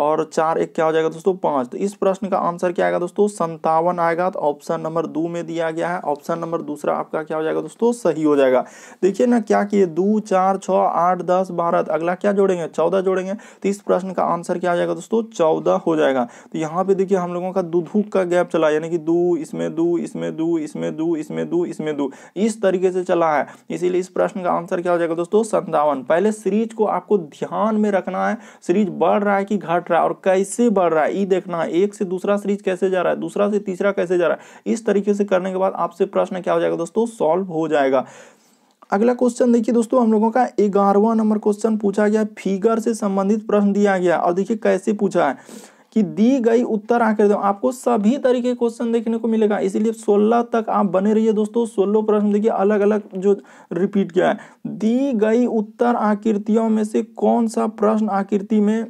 Speaker 1: और चार एक क्या हो जाएगा दोस्तों पाँच तो इस प्रश्न का आंसर क्या आएगा दोस्तों संतावन आएगा तो ऑप्शन नंबर दो में दिया गया है ऑप्शन नंबर दूसरा आपका क्या हो जाएगा दोस्तों सही हो जाएगा देखिए ना क्या किए दो चार छः आठ दस बारह तो अगला क्या जोड़ेंगे चौदह जोड़ेंगे तो इस प्रश्न का आंसर क्या आ जाएगा दोस्तों चौदह हो जाएगा तो यहाँ पे देखिए हम लोगों का दूध थूक का गैप चला यानी कि दू इसमें दू इसमें दू इसमें दू इसमें दू इसमें दू इस तरीके से चला है इसीलिए इस प्रश्न का आंसर क्या हो जाएगा दोस्तों संतावन पहले सीरीज को आपको ध्यान में रखना है सीरीज बढ़ रहा है कि घट रहा है और कैसे बढ़ रहा है ये देखना है एक से दूसरा सीरीज कैसे जा रहा है दूसरा से तीसरा कैसे जा रहा है इस तरीके से करने के बाद आपसे प्रश्न क्या हो जाएगा दोस्तों सॉल्व हो जाएगा अगला क्वेश्चन देखिए दोस्तों हम लोगों का ग्यारहवा नंबर क्वेश्चन पूछा गया फिगर से संबंधित प्रश्न दिया गया और देखिए कैसे पूछा है कि दी गई उत्तर आकर दो आपको सभी तरीके क्वेश्चन देखने को मिलेगा इसीलिए सोलह तक आप बने रहिए दोस्तों सोलह प्रश्न देखिए अलग अलग जो रिपीट किया है दी गई उत्तर आकृतियों में से कौन सा प्रश्न आकृति में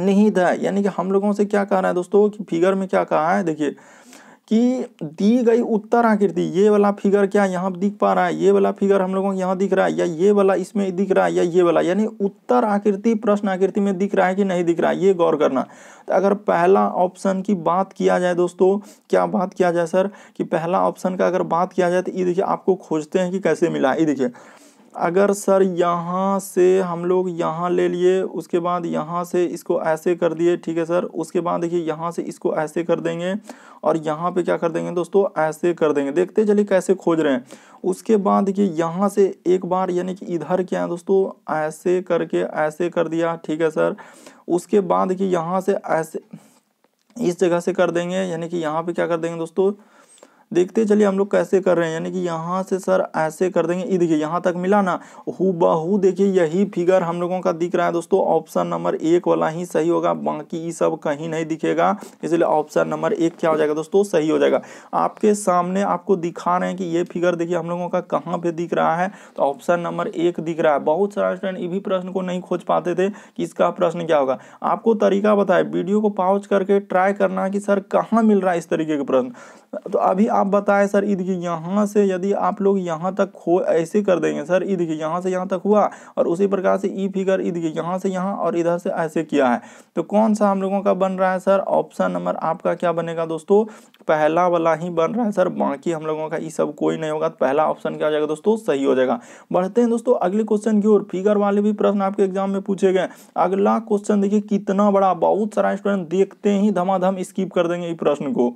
Speaker 1: निहित है यानी कि हम लोगों से क्या कहना रहा है दोस्तों कि फिगर में क्या कहा है देखिए कि दी गई उत्तर आकृति ये वाला फिगर क्या यहाँ दिख पा रहा है ये वाला फिगर हम लोगों को यहाँ दिख रहा है या ये वाला इसमें दिख रहा है या ये वाला यानी उत्तर आकृति प्रश्न आकृति में दिख रहा है कि नहीं दिख रहा है ये गौर करना तो अगर पहला ऑप्शन की बात किया जाए दोस्तों क्या बात किया जाए सर कि पहला ऑप्शन का अगर बात किया जाए तो ये देखिए आपको खोजते हैं कि कैसे मिला ये देखिए अगर सर यहाँ से हम लोग यहाँ ले लिए उसके बाद यहाँ से इसको ऐसे कर दिए ठीक है सर उसके बाद देखिए यहाँ से इसको ऐसे कर देंगे और यहाँ पे क्या कर देंगे दोस्तों ऐसे कर देंगे देखते चलिए कैसे खोज रहे हैं उसके बाद देखिए यहाँ से एक बार यानी कि इधर क्या है दोस्तों ऐसे करके ऐसे कर दिया ठीक है सर उसके बाद देखिए यहाँ से ऐसे इस जगह से कर देंगे यानी कि यहाँ पर क्या कर देंगे दोस्तों देखते चलिए हम लोग कैसे कर रहे हैं यानी कि यहाँ से सर ऐसे कर देंगे ये देखिए यहाँ तक मिला ना हु बहू देखिए यही फिगर हम लोगों का दिख रहा है दोस्तों ऑप्शन नंबर एक वाला ही सही होगा बाकी ये सब कहीं नहीं दिखेगा इसलिए ऑप्शन नंबर एक क्या हो जाएगा दोस्तों सही हो जाएगा आपके सामने आपको दिखा रहे हैं कि ये फिगर देखिए हम लोगों का कहाँ पर दिख रहा है तो ऑप्शन नंबर एक दिख रहा है बहुत सारा स्टूडेंट ये भी प्रश्न को नहीं खोज पाते थे कि इसका प्रश्न क्या होगा आपको तरीका बताए वीडियो को पाउच करके ट्राई करना कि सर कहाँ मिल रहा है इस तरीके के प्रश्न तो अभी आप बताएं सर ईद की यहाँ से यदि आप लोग यहाँ तक हो ऐसे कर देंगे सर ईद की यहाँ से यहाँ तक हुआ और उसी प्रकार से ई फिगर ईद की यहाँ से यहाँ और इधर से ऐसे किया है तो कौन सा हम लोगों का बन रहा है सर ऑप्शन नंबर आपका क्या बनेगा दोस्तों पहला वाला ही बन रहा है सर बाकी हम लोगों का ये सब कोई नहीं होगा तो पहला ऑप्शन क्या हो जाएगा दोस्तों सही हो जाएगा बढ़ते हैं दोस्तों अगले क्वेश्चन की ओर फिगर वाले भी प्रश्न आपके एग्जाम में पूछे गए अगला क्वेश्चन देखिए कितना बड़ा बहुत सारा स्टूडेंट देखते ही धमाधम स्कीप कर देंगे इस प्रश्न को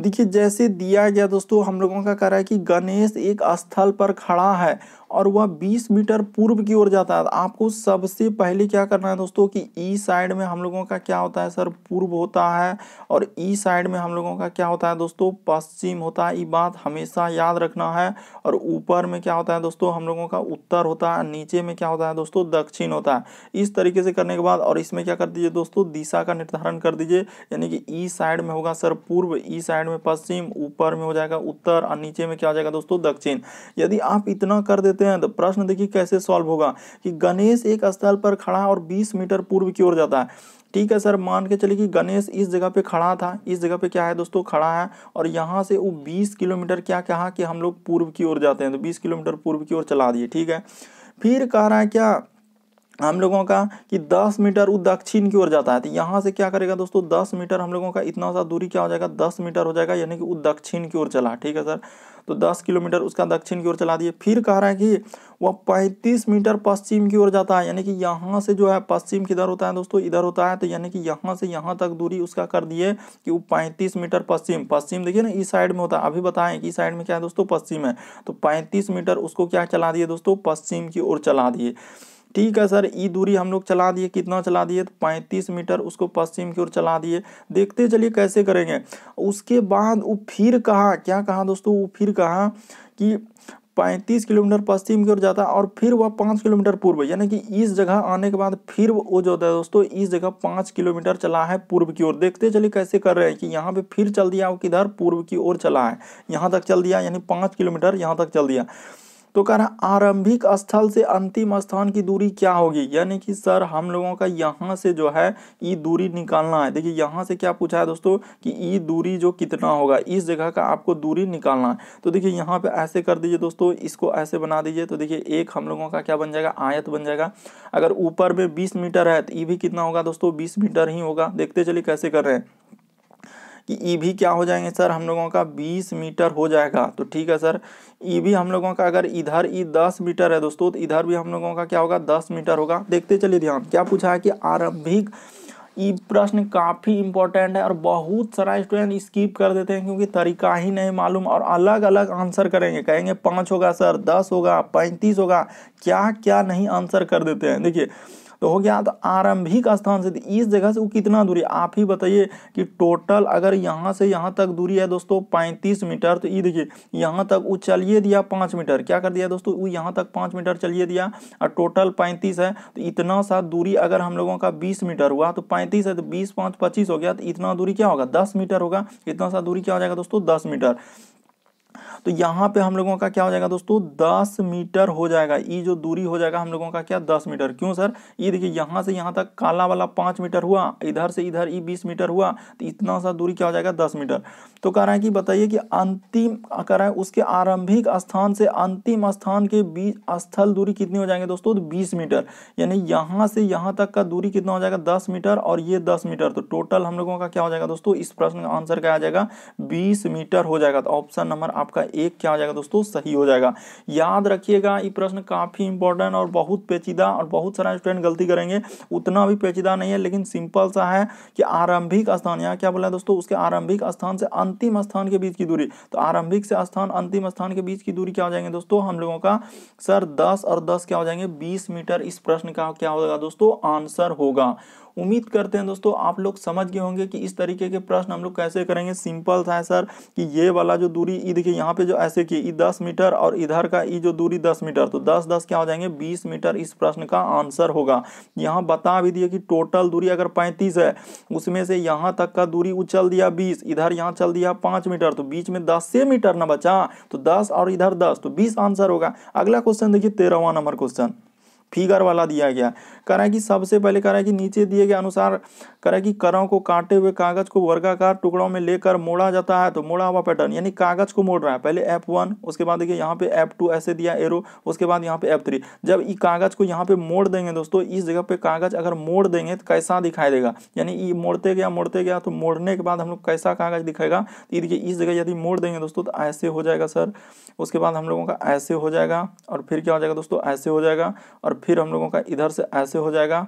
Speaker 1: देखिए जैसे दिया गया दोस्तों हम लोगों का कह रहा है कि गणेश एक स्थल पर खड़ा है और वह 20 मीटर पूर्व की ओर जाता है आपको सबसे पहले क्या करना है दोस्तों कि ई साइड में हम लोगों का क्या होता है सर पूर्व होता है और ई साइड में हम लोगों का क्या होता है दोस्तों पश्चिम होता है ये बात हमेशा याद रखना है और ऊपर में क्या होता है दोस्तों हम लोगों का उत्तर होता है नीचे में क्या होता है दोस्तों दक्षिण होता है इस तरीके से करने के बाद और इसमें क्या कर दीजिए दोस्तों दिशा का निर्धारण कर दीजिए यानी कि ई साइड में होगा सर पूर्व ई साइड में पश्चिम ऊपर में हो जाएगा उत्तर और नीचे में क्या हो जाएगा दोस्तों दक्षिण यदि आप इतना कर देते देते हैं तो प्रश्न देखिए कैसे सॉल्व होगा कि गणेश एक स्थल पर खड़ा और बीस मीटर पूर्व की ओर जाता है ठीक है सर मान के चलिए कि गणेश इस जगह पे खड़ा था इस जगह पे क्या है दोस्तों खड़ा है और यहाँ से वो 20 किलोमीटर क्या कहा कि हम लोग पूर्व की ओर जाते हैं तो 20 किलोमीटर पूर्व की ओर चला दिए ठीक है फिर कह रहा है क्या हम लोगों का कि 10 मीटर वो दक्षिण की ओर जाता है तो यहाँ से क्या करेगा दोस्तों दस मीटर हम लोगों का इतना सा दूरी क्या हो जाएगा दस मीटर हो जाएगा यानी कि वो दक्षिण की ओर चला ठीक है सर तो दस किलोमीटर उसका दक्षिण की ओर चला दिए फिर कह रहा है कि वह पैंतीस मीटर पश्चिम की ओर जाता है यानी कि यहाँ से जो है पश्चिम किधर होता है दोस्तों इधर होता है तो यानी कि यहाँ से यहाँ तक दूरी उसका कर दिए कि वो पैंतीस मीटर पश्चिम पश्चिम देखिए ना इस साइड में होता है अभी बताएं कि इस साइड में क्या है दोस्तों पश्चिम है तो पैंतीस मीटर उसको क्या चला दिए दोस्तों पश्चिम की ओर चला दिए ठीक है सर ई दूरी हम लोग चला दिए कितना चला दिए तो पैंतीस मीटर उसको पश्चिम की ओर चला दिए देखते चलिए कैसे करेंगे उसके बाद वो फिर कहा क्या कहा दोस्तों वो फिर कहा कि पैंतीस किलोमीटर पश्चिम की ओर जाता और फिर वह पाँच किलोमीटर पूर्व यानी कि इस जगह आने के बाद फिर वो जो होता है दोस्तों इस जगह पाँच किलोमीटर चला है पूर्व की ओर देखते चलिए कैसे कर रहे हैं कि यहाँ पे फिर चल दिया वो किधर पूर्व की ओर चला है यहाँ तक चल दिया यानी पाँच किलोमीटर यहाँ तक चल दिया तो कह रहा आरंभिक स्थल से अंतिम स्थान की दूरी क्या होगी यानी कि सर हम लोगों का यहाँ से जो है ई दूरी निकालना है देखिए यहाँ से क्या पूछा है दोस्तों कि ई दूरी जो कितना होगा इस जगह का आपको दूरी निकालना है तो देखिए यहाँ पे ऐसे कर दीजिए दोस्तों इसको ऐसे बना दीजिए तो देखिए एक हम लोगों का क्या बन जाएगा आयत बन जाएगा अगर ऊपर में बीस मीटर है तो ई भी कितना होगा दोस्तों बीस मीटर ही होगा देखते चलिए कैसे कर रहे हैं कि ई भी क्या हो जाएंगे सर हम लोगों का 20 मीटर हो जाएगा तो ठीक है सर ये भी हम लोगों का अगर इधर ई दस मीटर है दोस्तों तो इधर भी हम लोगों का क्या होगा दस मीटर होगा देखते चलिए ध्यान क्या पूछा है कि आरंभिक ये प्रश्न काफ़ी इंपॉर्टेंट है और बहुत सारा स्टूडेंट स्किप कर देते हैं क्योंकि तरीका ही नहीं मालूम और अलग अलग आंसर करेंगे कहेंगे पाँच होगा सर दस होगा पैंतीस होगा क्या क्या नहीं आंसर कर देते हैं देखिए तो हो गया तो आरंभिक स्थान से तो इस जगह से वो कितना दूरी आप ही बताइए कि टोटल अगर यहाँ से यहाँ तक दूरी है दोस्तों पैंतीस मीटर तो ये देखिए यहाँ तक वो चलिए दिया पाँच मीटर क्या कर दिया दोस्तों वो यहाँ तक पाँच मीटर चलिए दिया और टोटल पैंतीस है तो इतना सा दूरी अगर हम लोगों का बीस मीटर हुआ तो पैंतीस है तो बीस पाँच पच्चीस हो गया तो इतना दूरी क्या होगा दस मीटर होगा इतना सा दूरी क्या हो जाएगा दोस्तों दस मीटर तो यहाँ पे हम लोगों का क्या हो जाएगा दोस्तों दस मीटर हो जाएगा ये जो दूरी हो जाएगा हम लोगों का क्या दस मीटर क्यों सर ये देखिए यहाँ से यहाँ तक काला वाला पाँच मीटर हुआ इधर से इधर ये बीस मीटर हुआ तो इतना सा दूरी क्या हो जाएगा दस मीटर तो कह रहा है कि बताइए कि अंतिम कह रहा है उसके आरंभिक स्थान से अंतिम स्थान के बीच स्थल दूरी कितनी हो जाएंगे दोस्तों तो बीस मीटर यानी यहाँ से यहाँ तक का दूरी कितना हो जाएगा दस मीटर और ये दस मीटर तो टोटल हम लोगों का क्या हो जाएगा दोस्तों इस प्रश्न का आंसर क्या आ जाएगा बीस मीटर हो जाएगा तो ऑप्शन नंबर आपका आपका एक क्या हो जाएगा दोस्तों सही हो जाएगा याद रखिएगा ये प्रश्न काफ़ी इंपॉर्टेंट और बहुत पेचीदा और बहुत सारा स्टूडेंट गलती करेंगे उतना भी पेचीदा नहीं है लेकिन सिंपल सा है कि आरंभिक स्थान यहाँ क्या बोला दोस्तों उसके आरंभिक स्थान से अंतिम स्थान के बीच की दूरी तो आरंभिक से स्थान अंतिम स्थान के बीच की दूरी क्या हो जाएंगे दोस्तों हम लोगों का सर दस और दस क्या हो जाएंगे बीस मीटर इस प्रश्न का क्या होगा दोस्तों आंसर होगा उम्मीद करते हैं दोस्तों आप लोग समझ गए होंगे कि इस तरीके के प्रश्न हम लोग कैसे करेंगे सिंपल था है सर कि ये वाला जो दूरी ई देखिए यहाँ पे जो ऐसे की ई दस मीटर और इधर का ई जो दूरी दस मीटर तो दस दस क्या हो जाएंगे बीस मीटर इस प्रश्न का आंसर होगा यहाँ बता भी दिए कि टोटल दूरी अगर पैंतीस है उसमें से यहाँ तक का दूरी उछल दिया बीस इधर यहाँ चल दिया पाँच मीटर तो बीच में दस से मीटर ना बचा तो दस और इधर दस तो बीस आंसर होगा अगला क्वेश्चन देखिए तेरहवा नंबर क्वेश्चन फिगर वाला दिया गया कह रहा है कि सबसे पहले कह रहा है कि नीचे दिए गए अनुसार कह रहा है कि करों को काटे हुए कागज को वर्गाकार टुकड़ों में लेकर मोड़ा जाता है तो मोड़ा हुआ पैटर्न यानी कागज को मोड़ रहा है पहले एफ वन उसके बाद देखिए यहाँ पे एफ टू ऐसे दिया एरो उसके बाद यहाँ पे एफ थ्री जब ये कागज को यहाँ पे मोड़ देंगे दोस्तों इस जगह पे कागज अगर मोड़ देंगे तो कैसा दिखाई देगा यानी ये मोड़ते गया मोड़ते गया तो मोड़ने के बाद हम लोग कैसा कागज दिखाएगा तो ये देखिए इस जगह यदि मोड़ देंगे दोस्तों तो ऐसे हो जाएगा सर उसके बाद हम लोगों का ऐसे हो जाएगा और फिर क्या हो जाएगा दोस्तों ऐसे हो जाएगा और फिर हम लोगों का इधर से ऐसे हो जाएगा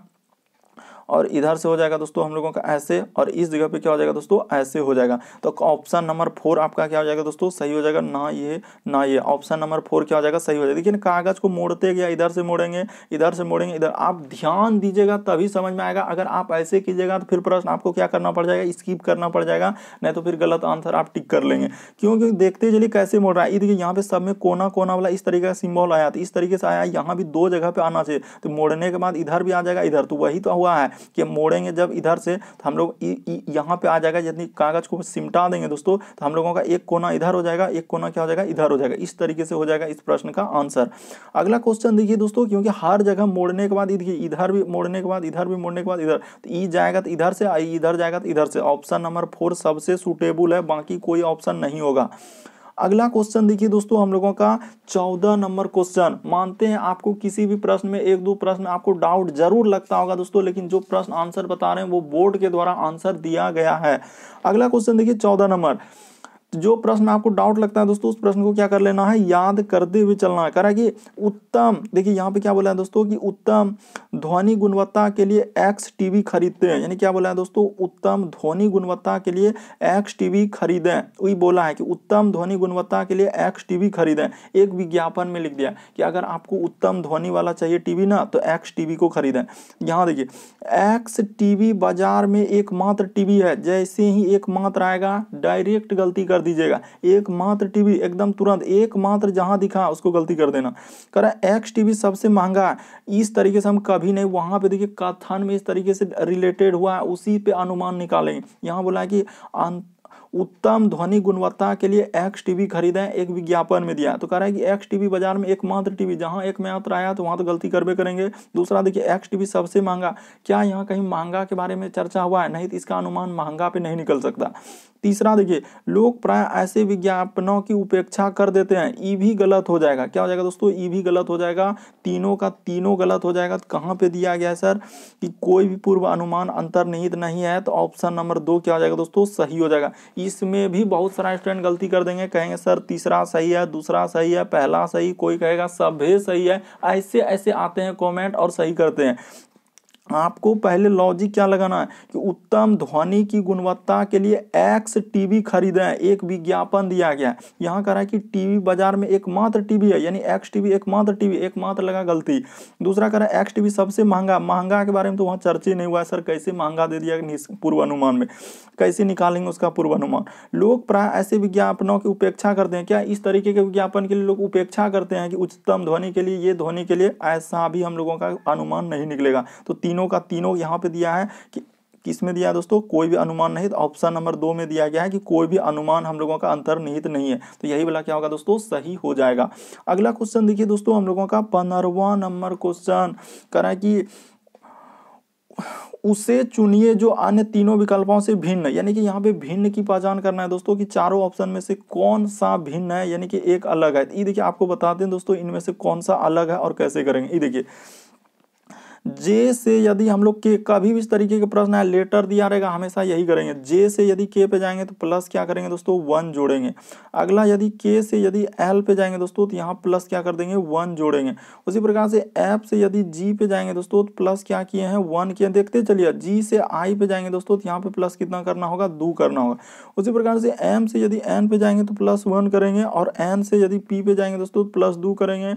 Speaker 1: और इधर से हो जाएगा दोस्तों हम लोगों का ऐसे और इस जगह पे क्या हो जाएगा दोस्तों ऐसे हो जाएगा तो ऑप्शन नंबर फोर आपका क्या हो जाएगा दोस्तों सही हो जाएगा ना ये ना ये ऑप्शन नंबर फोर क्या हो जाएगा सही हो जाएगा देखिए कागज को मोड़ते गया इधर से मोड़ेंगे इधर से मोड़ेंगे इधर आप ध्यान दीजिएगा तभी समझ में आएगा अगर आप ऐसे कीजिएगा तो फिर प्रश्न आपको क्या करना पड़ जाएगा स्कीप करना पड़ जाएगा नहीं तो फिर गलत आंसर आप टिक कर लेंगे क्योंकि देखते चलिए कैसे मोड़ रहा है देखिए यहाँ पे सब में कोना कोना वाला इस तरीके का सिम्बॉल आया तो इस तरीके से आया यहाँ भी दो जगह पे आना चाहिए तो मोड़ने के बाद इधर भी आ जाएगा इधर तो वही तो हुआ है कि मोड़ेंगे जब इधर से तो हम लोग यहाँ पे आ जाएगा यदि कागज़ को सिमटा देंगे दोस्तों तो हम लोगों का एक कोना इधर हो जाएगा एक कोना क्या हो जाएगा इधर हो जाएगा इस तरीके से हो जाएगा इस प्रश्न का आंसर अगला क्वेश्चन देखिए दोस्तों क्योंकि हर जगह मोड़ने के बाद इधर भी मोड़ने के बाद इधर भी मोड़ने के बाद इधर तो ई जाएगा तो इधर से आई इधर जाएगा तो इधर से ऑप्शन नंबर फोर सबसे सुटेबल है बाकी कोई ऑप्शन नहीं होगा अगला क्वेश्चन देखिए दोस्तों हम लोगों का चौदह नंबर क्वेश्चन मानते हैं आपको किसी भी प्रश्न में एक दो प्रश्न आपको डाउट जरूर लगता होगा दोस्तों लेकिन जो प्रश्न आंसर बता रहे हैं वो बोर्ड के द्वारा आंसर दिया गया है अगला क्वेश्चन देखिए चौदह नंबर जो प्रश्न आपको डाउट लगता है दोस्तों उस प्रश्न को क्या कर लेना है याद करते हुए चलना है कह रहा है कि उत्तम देखिए यहाँ पे क्या बोला है दोस्तों कि उत्तम ध्वनि गुणवत्ता के लिए एक्स टीवी खरीदते हैं यानी क्या बोला है दोस्तों उत्तम ध्वनि गुणवत्ता के लिए एक्स टीवी खरीदें वही बोला है कि उत्तम ध्वनि गुणवत्ता के लिए एक्स टीवी खरीदें एक विज्ञापन में लिख दिया कि अगर आपको उत्तम ध्वनि वाला चाहिए टीवी ना तो एक्स टीवी को खरीदें यहाँ देखिए एक्स टीवी बाजार में एकमात्र टीवी है जैसे ही एकमात्र आएगा डायरेक्ट गलती कर दीजिएगा एकमात्र टीवी एकदम तुरंत एकमात्र जहाँ दिखा उसको गलती कर देना करा एक्स टीवी सबसे महंगा है इस तरीके से हम कभी नहीं वहाँ पे देखिए कथन में इस तरीके से रिलेटेड हुआ है उसी पे अनुमान निकालेंगे यहाँ बोला है कि उत्तम ध्वनि गुणवत्ता के लिए एक्स टीवी खरीदें एक विज्ञापन में दिया तो कह रहा है कि एक्स टीवी बाजार में एकमात्र टीवी जहां एक मात्र आया तो वहां तो गलती करवे करेंगे दूसरा देखिए एक्स टीवी सबसे महंगा क्या यहाँ कहीं महंगा के बारे में चर्चा हुआ है नहीं तो इसका अनुमान महंगा पे नहीं निकल सकता तीसरा देखिए लोग प्राय ऐसे विज्ञापनों की उपेक्षा कर देते हैं ई भी गलत हो जाएगा क्या हो जाएगा दोस्तों ई भी गलत हो जाएगा तीनों का तीनों गलत हो जाएगा तो कहाँ पे दिया गया है सर कि कोई भी पूर्व अनुमान अंतर्निहित नहीं है तो ऑप्शन नंबर दो क्या हो जाएगा दोस्तों सही हो जाएगा इसमें भी बहुत सारा स्टूडेंट गलती कर देंगे कहेंगे सर तीसरा सही है दूसरा सही है पहला सही कोई कहेगा सभी सही है ऐसे ऐसे आते हैं कॉमेंट और सही करते हैं आपको पहले लॉजिक क्या लगाना है कि उत्तम ध्वनि की गुणवत्ता के लिए एक्स टीवी हैं एक विज्ञापन दिया गया है यहाँ कह रहा है कि टीवी बाजार में एकमात्र टीवी है यानी एक्स टीवी एकमात्र टीवी एकमात्र लगा गलती दूसरा कह रहा है एक्स टीवी सबसे महंगा महंगा के बारे में तो वहाँ चर्चा नहीं हुआ है सर कैसे महंगा दे दिया पूर्वानुमान में कैसे निकालेंगे उसका पूर्वानुमान लोग प्राय ऐसे विज्ञापनों की उपेक्षा करते हैं क्या इस तरीके के विज्ञापन के लिए लोग उपेक्षा करते हैं कि उच्चतम ध्वनि के लिए ये ध्वनि के लिए ऐसा भी हम लोगों का अनुमान नहीं निकलेगा तो तीन तीनों का तीनों यहाँ पे दिया है कि किस में दिया है दोस्तों कोई भी अनुमान नहीं तो ऑप्शन नंबर दो में दिया गया है कि कोई भी अनुमान हम लोगों का अंतर्निहित नहीं है तो यही वाला क्या होगा दोस्तों सही हो जाएगा अगला क्वेश्चन देखिए दोस्तों हम लोगों का पंद्रवा नंबर क्वेश्चन करें कि उसे चुनिए जो अन्य तीनों विकल्पों से भिन्न यानी कि यहाँ पे भिन्न की पहचान करना है दोस्तों कि चारों ऑप्शन में से कौन सा भिन्न है यानी कि एक अलग है ये देखिए आपको बताते हैं दोस्तों इनमें से कौन सा अलग है और कैसे करेंगे ये देखिए जे से यदि हम लोग के कभी भी इस तरीके के प्रश्न है लेटर दिया रहेगा हमेशा यही करेंगे जे से यदि के पे जाएंगे तो प्लस क्या करेंगे दोस्तों वन जोड़ेंगे अगला यदि के से यदि एल पे जाएंगे दोस्तों तो यहाँ प्लस क्या कर देंगे वन जोड़ेंगे उसी प्रकार से एफ से यदि जी पे जाएंगे दोस्तों तो प्लस क्या किए हैं वन किए देखते चलिए जी से आई पे जाएंगे दोस्तों तो यहाँ पे प्लस कितना करना होगा दो करना होगा उसी प्रकार से एम से यदि एन पे जाएंगे तो प्लस वन करेंगे और एन से यदि पी पे जाएंगे दोस्तों प्लस तो दो करेंगे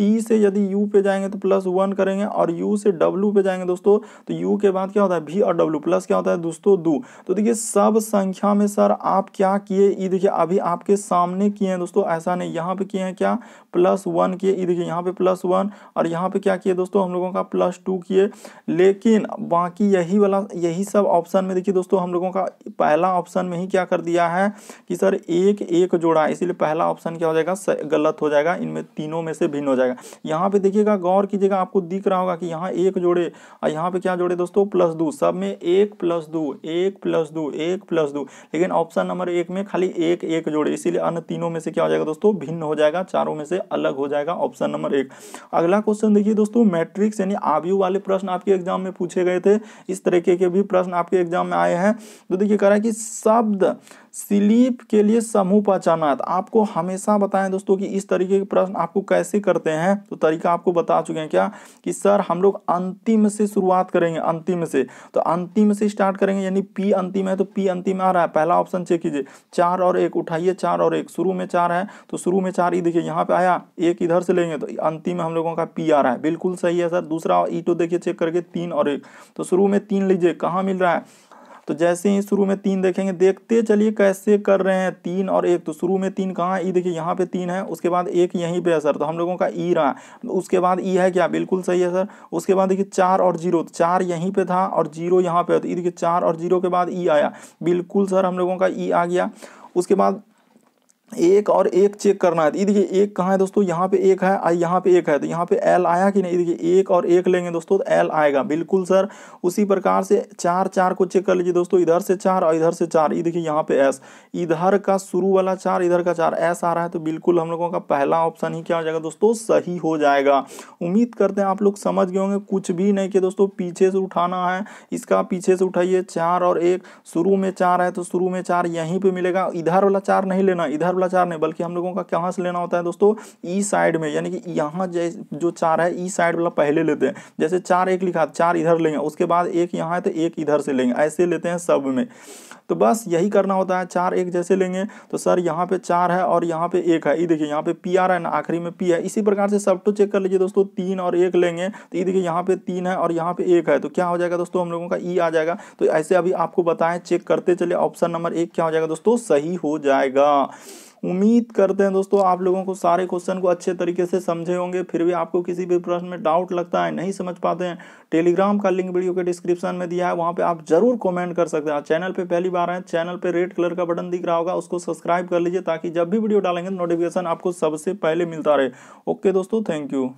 Speaker 1: टी से यदि यू पे जाएंगे तो प्लस वन करेंगे और यू से डब्ल्यू पे जाएंगे दोस्तों तो यू के बाद क्या होता है भी और डब्लू प्लस क्या होता है दोस्तों दू तो देखिए सब संख्या में सर आप क्या किए ये देखिए अभी आपके सामने किए हैं दोस्तों ऐसा नहीं यहाँ पे किए हैं क्या प्लस वन किए ये देखिए यहाँ पे प्लस वन और यहाँ पे क्या किए दोस्तों हम लोगों का प्लस टू किए लेकिन बाकी यही वाला यही सब ऑप्शन में देखिए दोस्तों हम लोगों का पहला ऑप्शन में ही क्या कर दिया है कि सर एक एक जोड़ा इसीलिए पहला ऑप्शन क्या हो जाएगा गलत हो जाएगा इनमें तीनों में से भिन्न हो जाएगा जाएगा यहाँ पे देखिएगा गौर कीजिएगा आपको दिख रहा होगा कि यहाँ एक जोड़े और यहाँ पे क्या जोड़े दोस्तों प्लस दो सब में एक प्लस दो एक प्लस दो एक प्लस दो लेकिन ऑप्शन नंबर एक में खाली एक एक जोड़े इसीलिए अन्य तीनों में से क्या हो जाएगा दोस्तों भिन्न हो जाएगा चारों में से अलग हो जाएगा ऑप्शन नंबर एक अगला क्वेश्चन देखिए दोस्तों मैट्रिक्स यानी आयु वाले प्रश्न आपके एग्जाम में पूछे गए थे इस तरीके के भी प्रश्न आपके एग्जाम में आए हैं तो देखिए कह रहा है कि शब्द स्लीप के लिए समूह पहचाना तो आपको हमेशा बताएं दोस्तों कि इस तरीके के प्रश्न आपको कैसे करते हैं तो तरीका आपको बता चुके हैं क्या कि सर हम लोग अंतिम से शुरुआत करेंगे अंतिम से तो अंतिम से स्टार्ट करेंगे यानी पी अंतिम है तो पी अंतिम आ रहा है पहला ऑप्शन चेक कीजिए चार और एक उठाइए चार और एक शुरू में चार है तो शुरू में चार ही देखिए यहाँ पे आया एक इधर से लेंगे तो अंतिम हम लोगों का पी आ रहा है बिल्कुल सही है सर दूसरा ई e तो देखिए चेक करके तीन और एक तो शुरू में तीन लीजिए कहाँ मिल रहा है तो जैसे ही शुरू में तीन देखेंगे देखते चलिए कैसे कर रहे हैं तीन और एक तो शुरू में तीन कहाँ ई देखिए यहाँ पे तीन है उसके बाद एक यहीं पे है सर तो हम लोगों का ई रहा तो उसके बाद ई है क्या बिल्कुल सही है सर उसके बाद देखिए चार और जीरो तो चार यहीं पे था और जीरो यहाँ पे तो ई देखिए चार और जीरो के बाद ई आया बिल्कुल सर हम लोगों का ई आ गया उसके बाद एक और एक चेक करना है ये देखिए एक कहाँ है दोस्तों यहाँ पे एक है आई यहाँ पे एक है तो यहाँ पे एल आया कि नहीं देखिए एक और एक लेंगे दोस्तों तो एल आएगा बिल्कुल सर उसी प्रकार से चार चार को चेक कर लीजिए दोस्तों इधर से चार और इधर से चार ये देखिए यहाँ पे एस इधर का शुरू वाला चार इधर का चार एस आ रहा है तो बिल्कुल हम लोगों का पहला ऑप्शन ही क्या हो जाएगा दोस्तों सही हो जाएगा उम्मीद करते हैं आप लोग समझ गए होंगे कुछ भी नहीं कि दोस्तों पीछे से उठाना है इसका पीछे से उठाइए चार और एक शुरू में चार है तो शुरू में चार यहीं पर मिलेगा इधर वाला चार नहीं लेना इधर वाला चार नहीं बल्कि हम लोगों का कहाँ से लेना होता है दोस्तों ई e साइड में यानी कि यहाँ जो चार है ई e साइड वाला पहले लेते हैं जैसे चार एक लिखा चार इधर लेंगे उसके बाद एक यहाँ है तो एक इधर से लेंगे ऐसे लेते हैं सब में तो बस यही करना होता है चार एक जैसे लेंगे तो सर यहाँ पे चार है और यहाँ पे एक है ये देखिए यहाँ पे पी आर है ना आखिरी में पी है इसी प्रकार से सब टू तो चेक कर लीजिए दोस्तों तीन और एक लेंगे तो ये देखिए यहाँ पे तीन है और यहाँ पे एक है तो क्या हो जाएगा दोस्तों हम लोगों का ई e आ जाएगा तो ऐसे अभी आपको बताएं चेक करते चले ऑप्शन नंबर एक क्या हो जाएगा दोस्तों सही हो जाएगा उम्मीद करते हैं दोस्तों आप लोगों को सारे क्वेश्चन को अच्छे तरीके से समझे होंगे फिर भी आपको किसी भी प्रश्न में डाउट लगता है नहीं समझ पाते हैं टेलीग्राम का लिंक वीडियो के डिस्क्रिप्शन में दिया है वहाँ पर आप जरूर कॉमेंट कर सकते हैं चैनल पर पहली बार आए चैनल पर रेड कलर का बटन दिख रहा होगा उसको सब्सक्राइब कर लीजिए ताकि जब भी वीडियो डालेंगे नोटिफिकेशन आपको सबसे पहले मिलता रहे ओके दोस्तों थैंक यू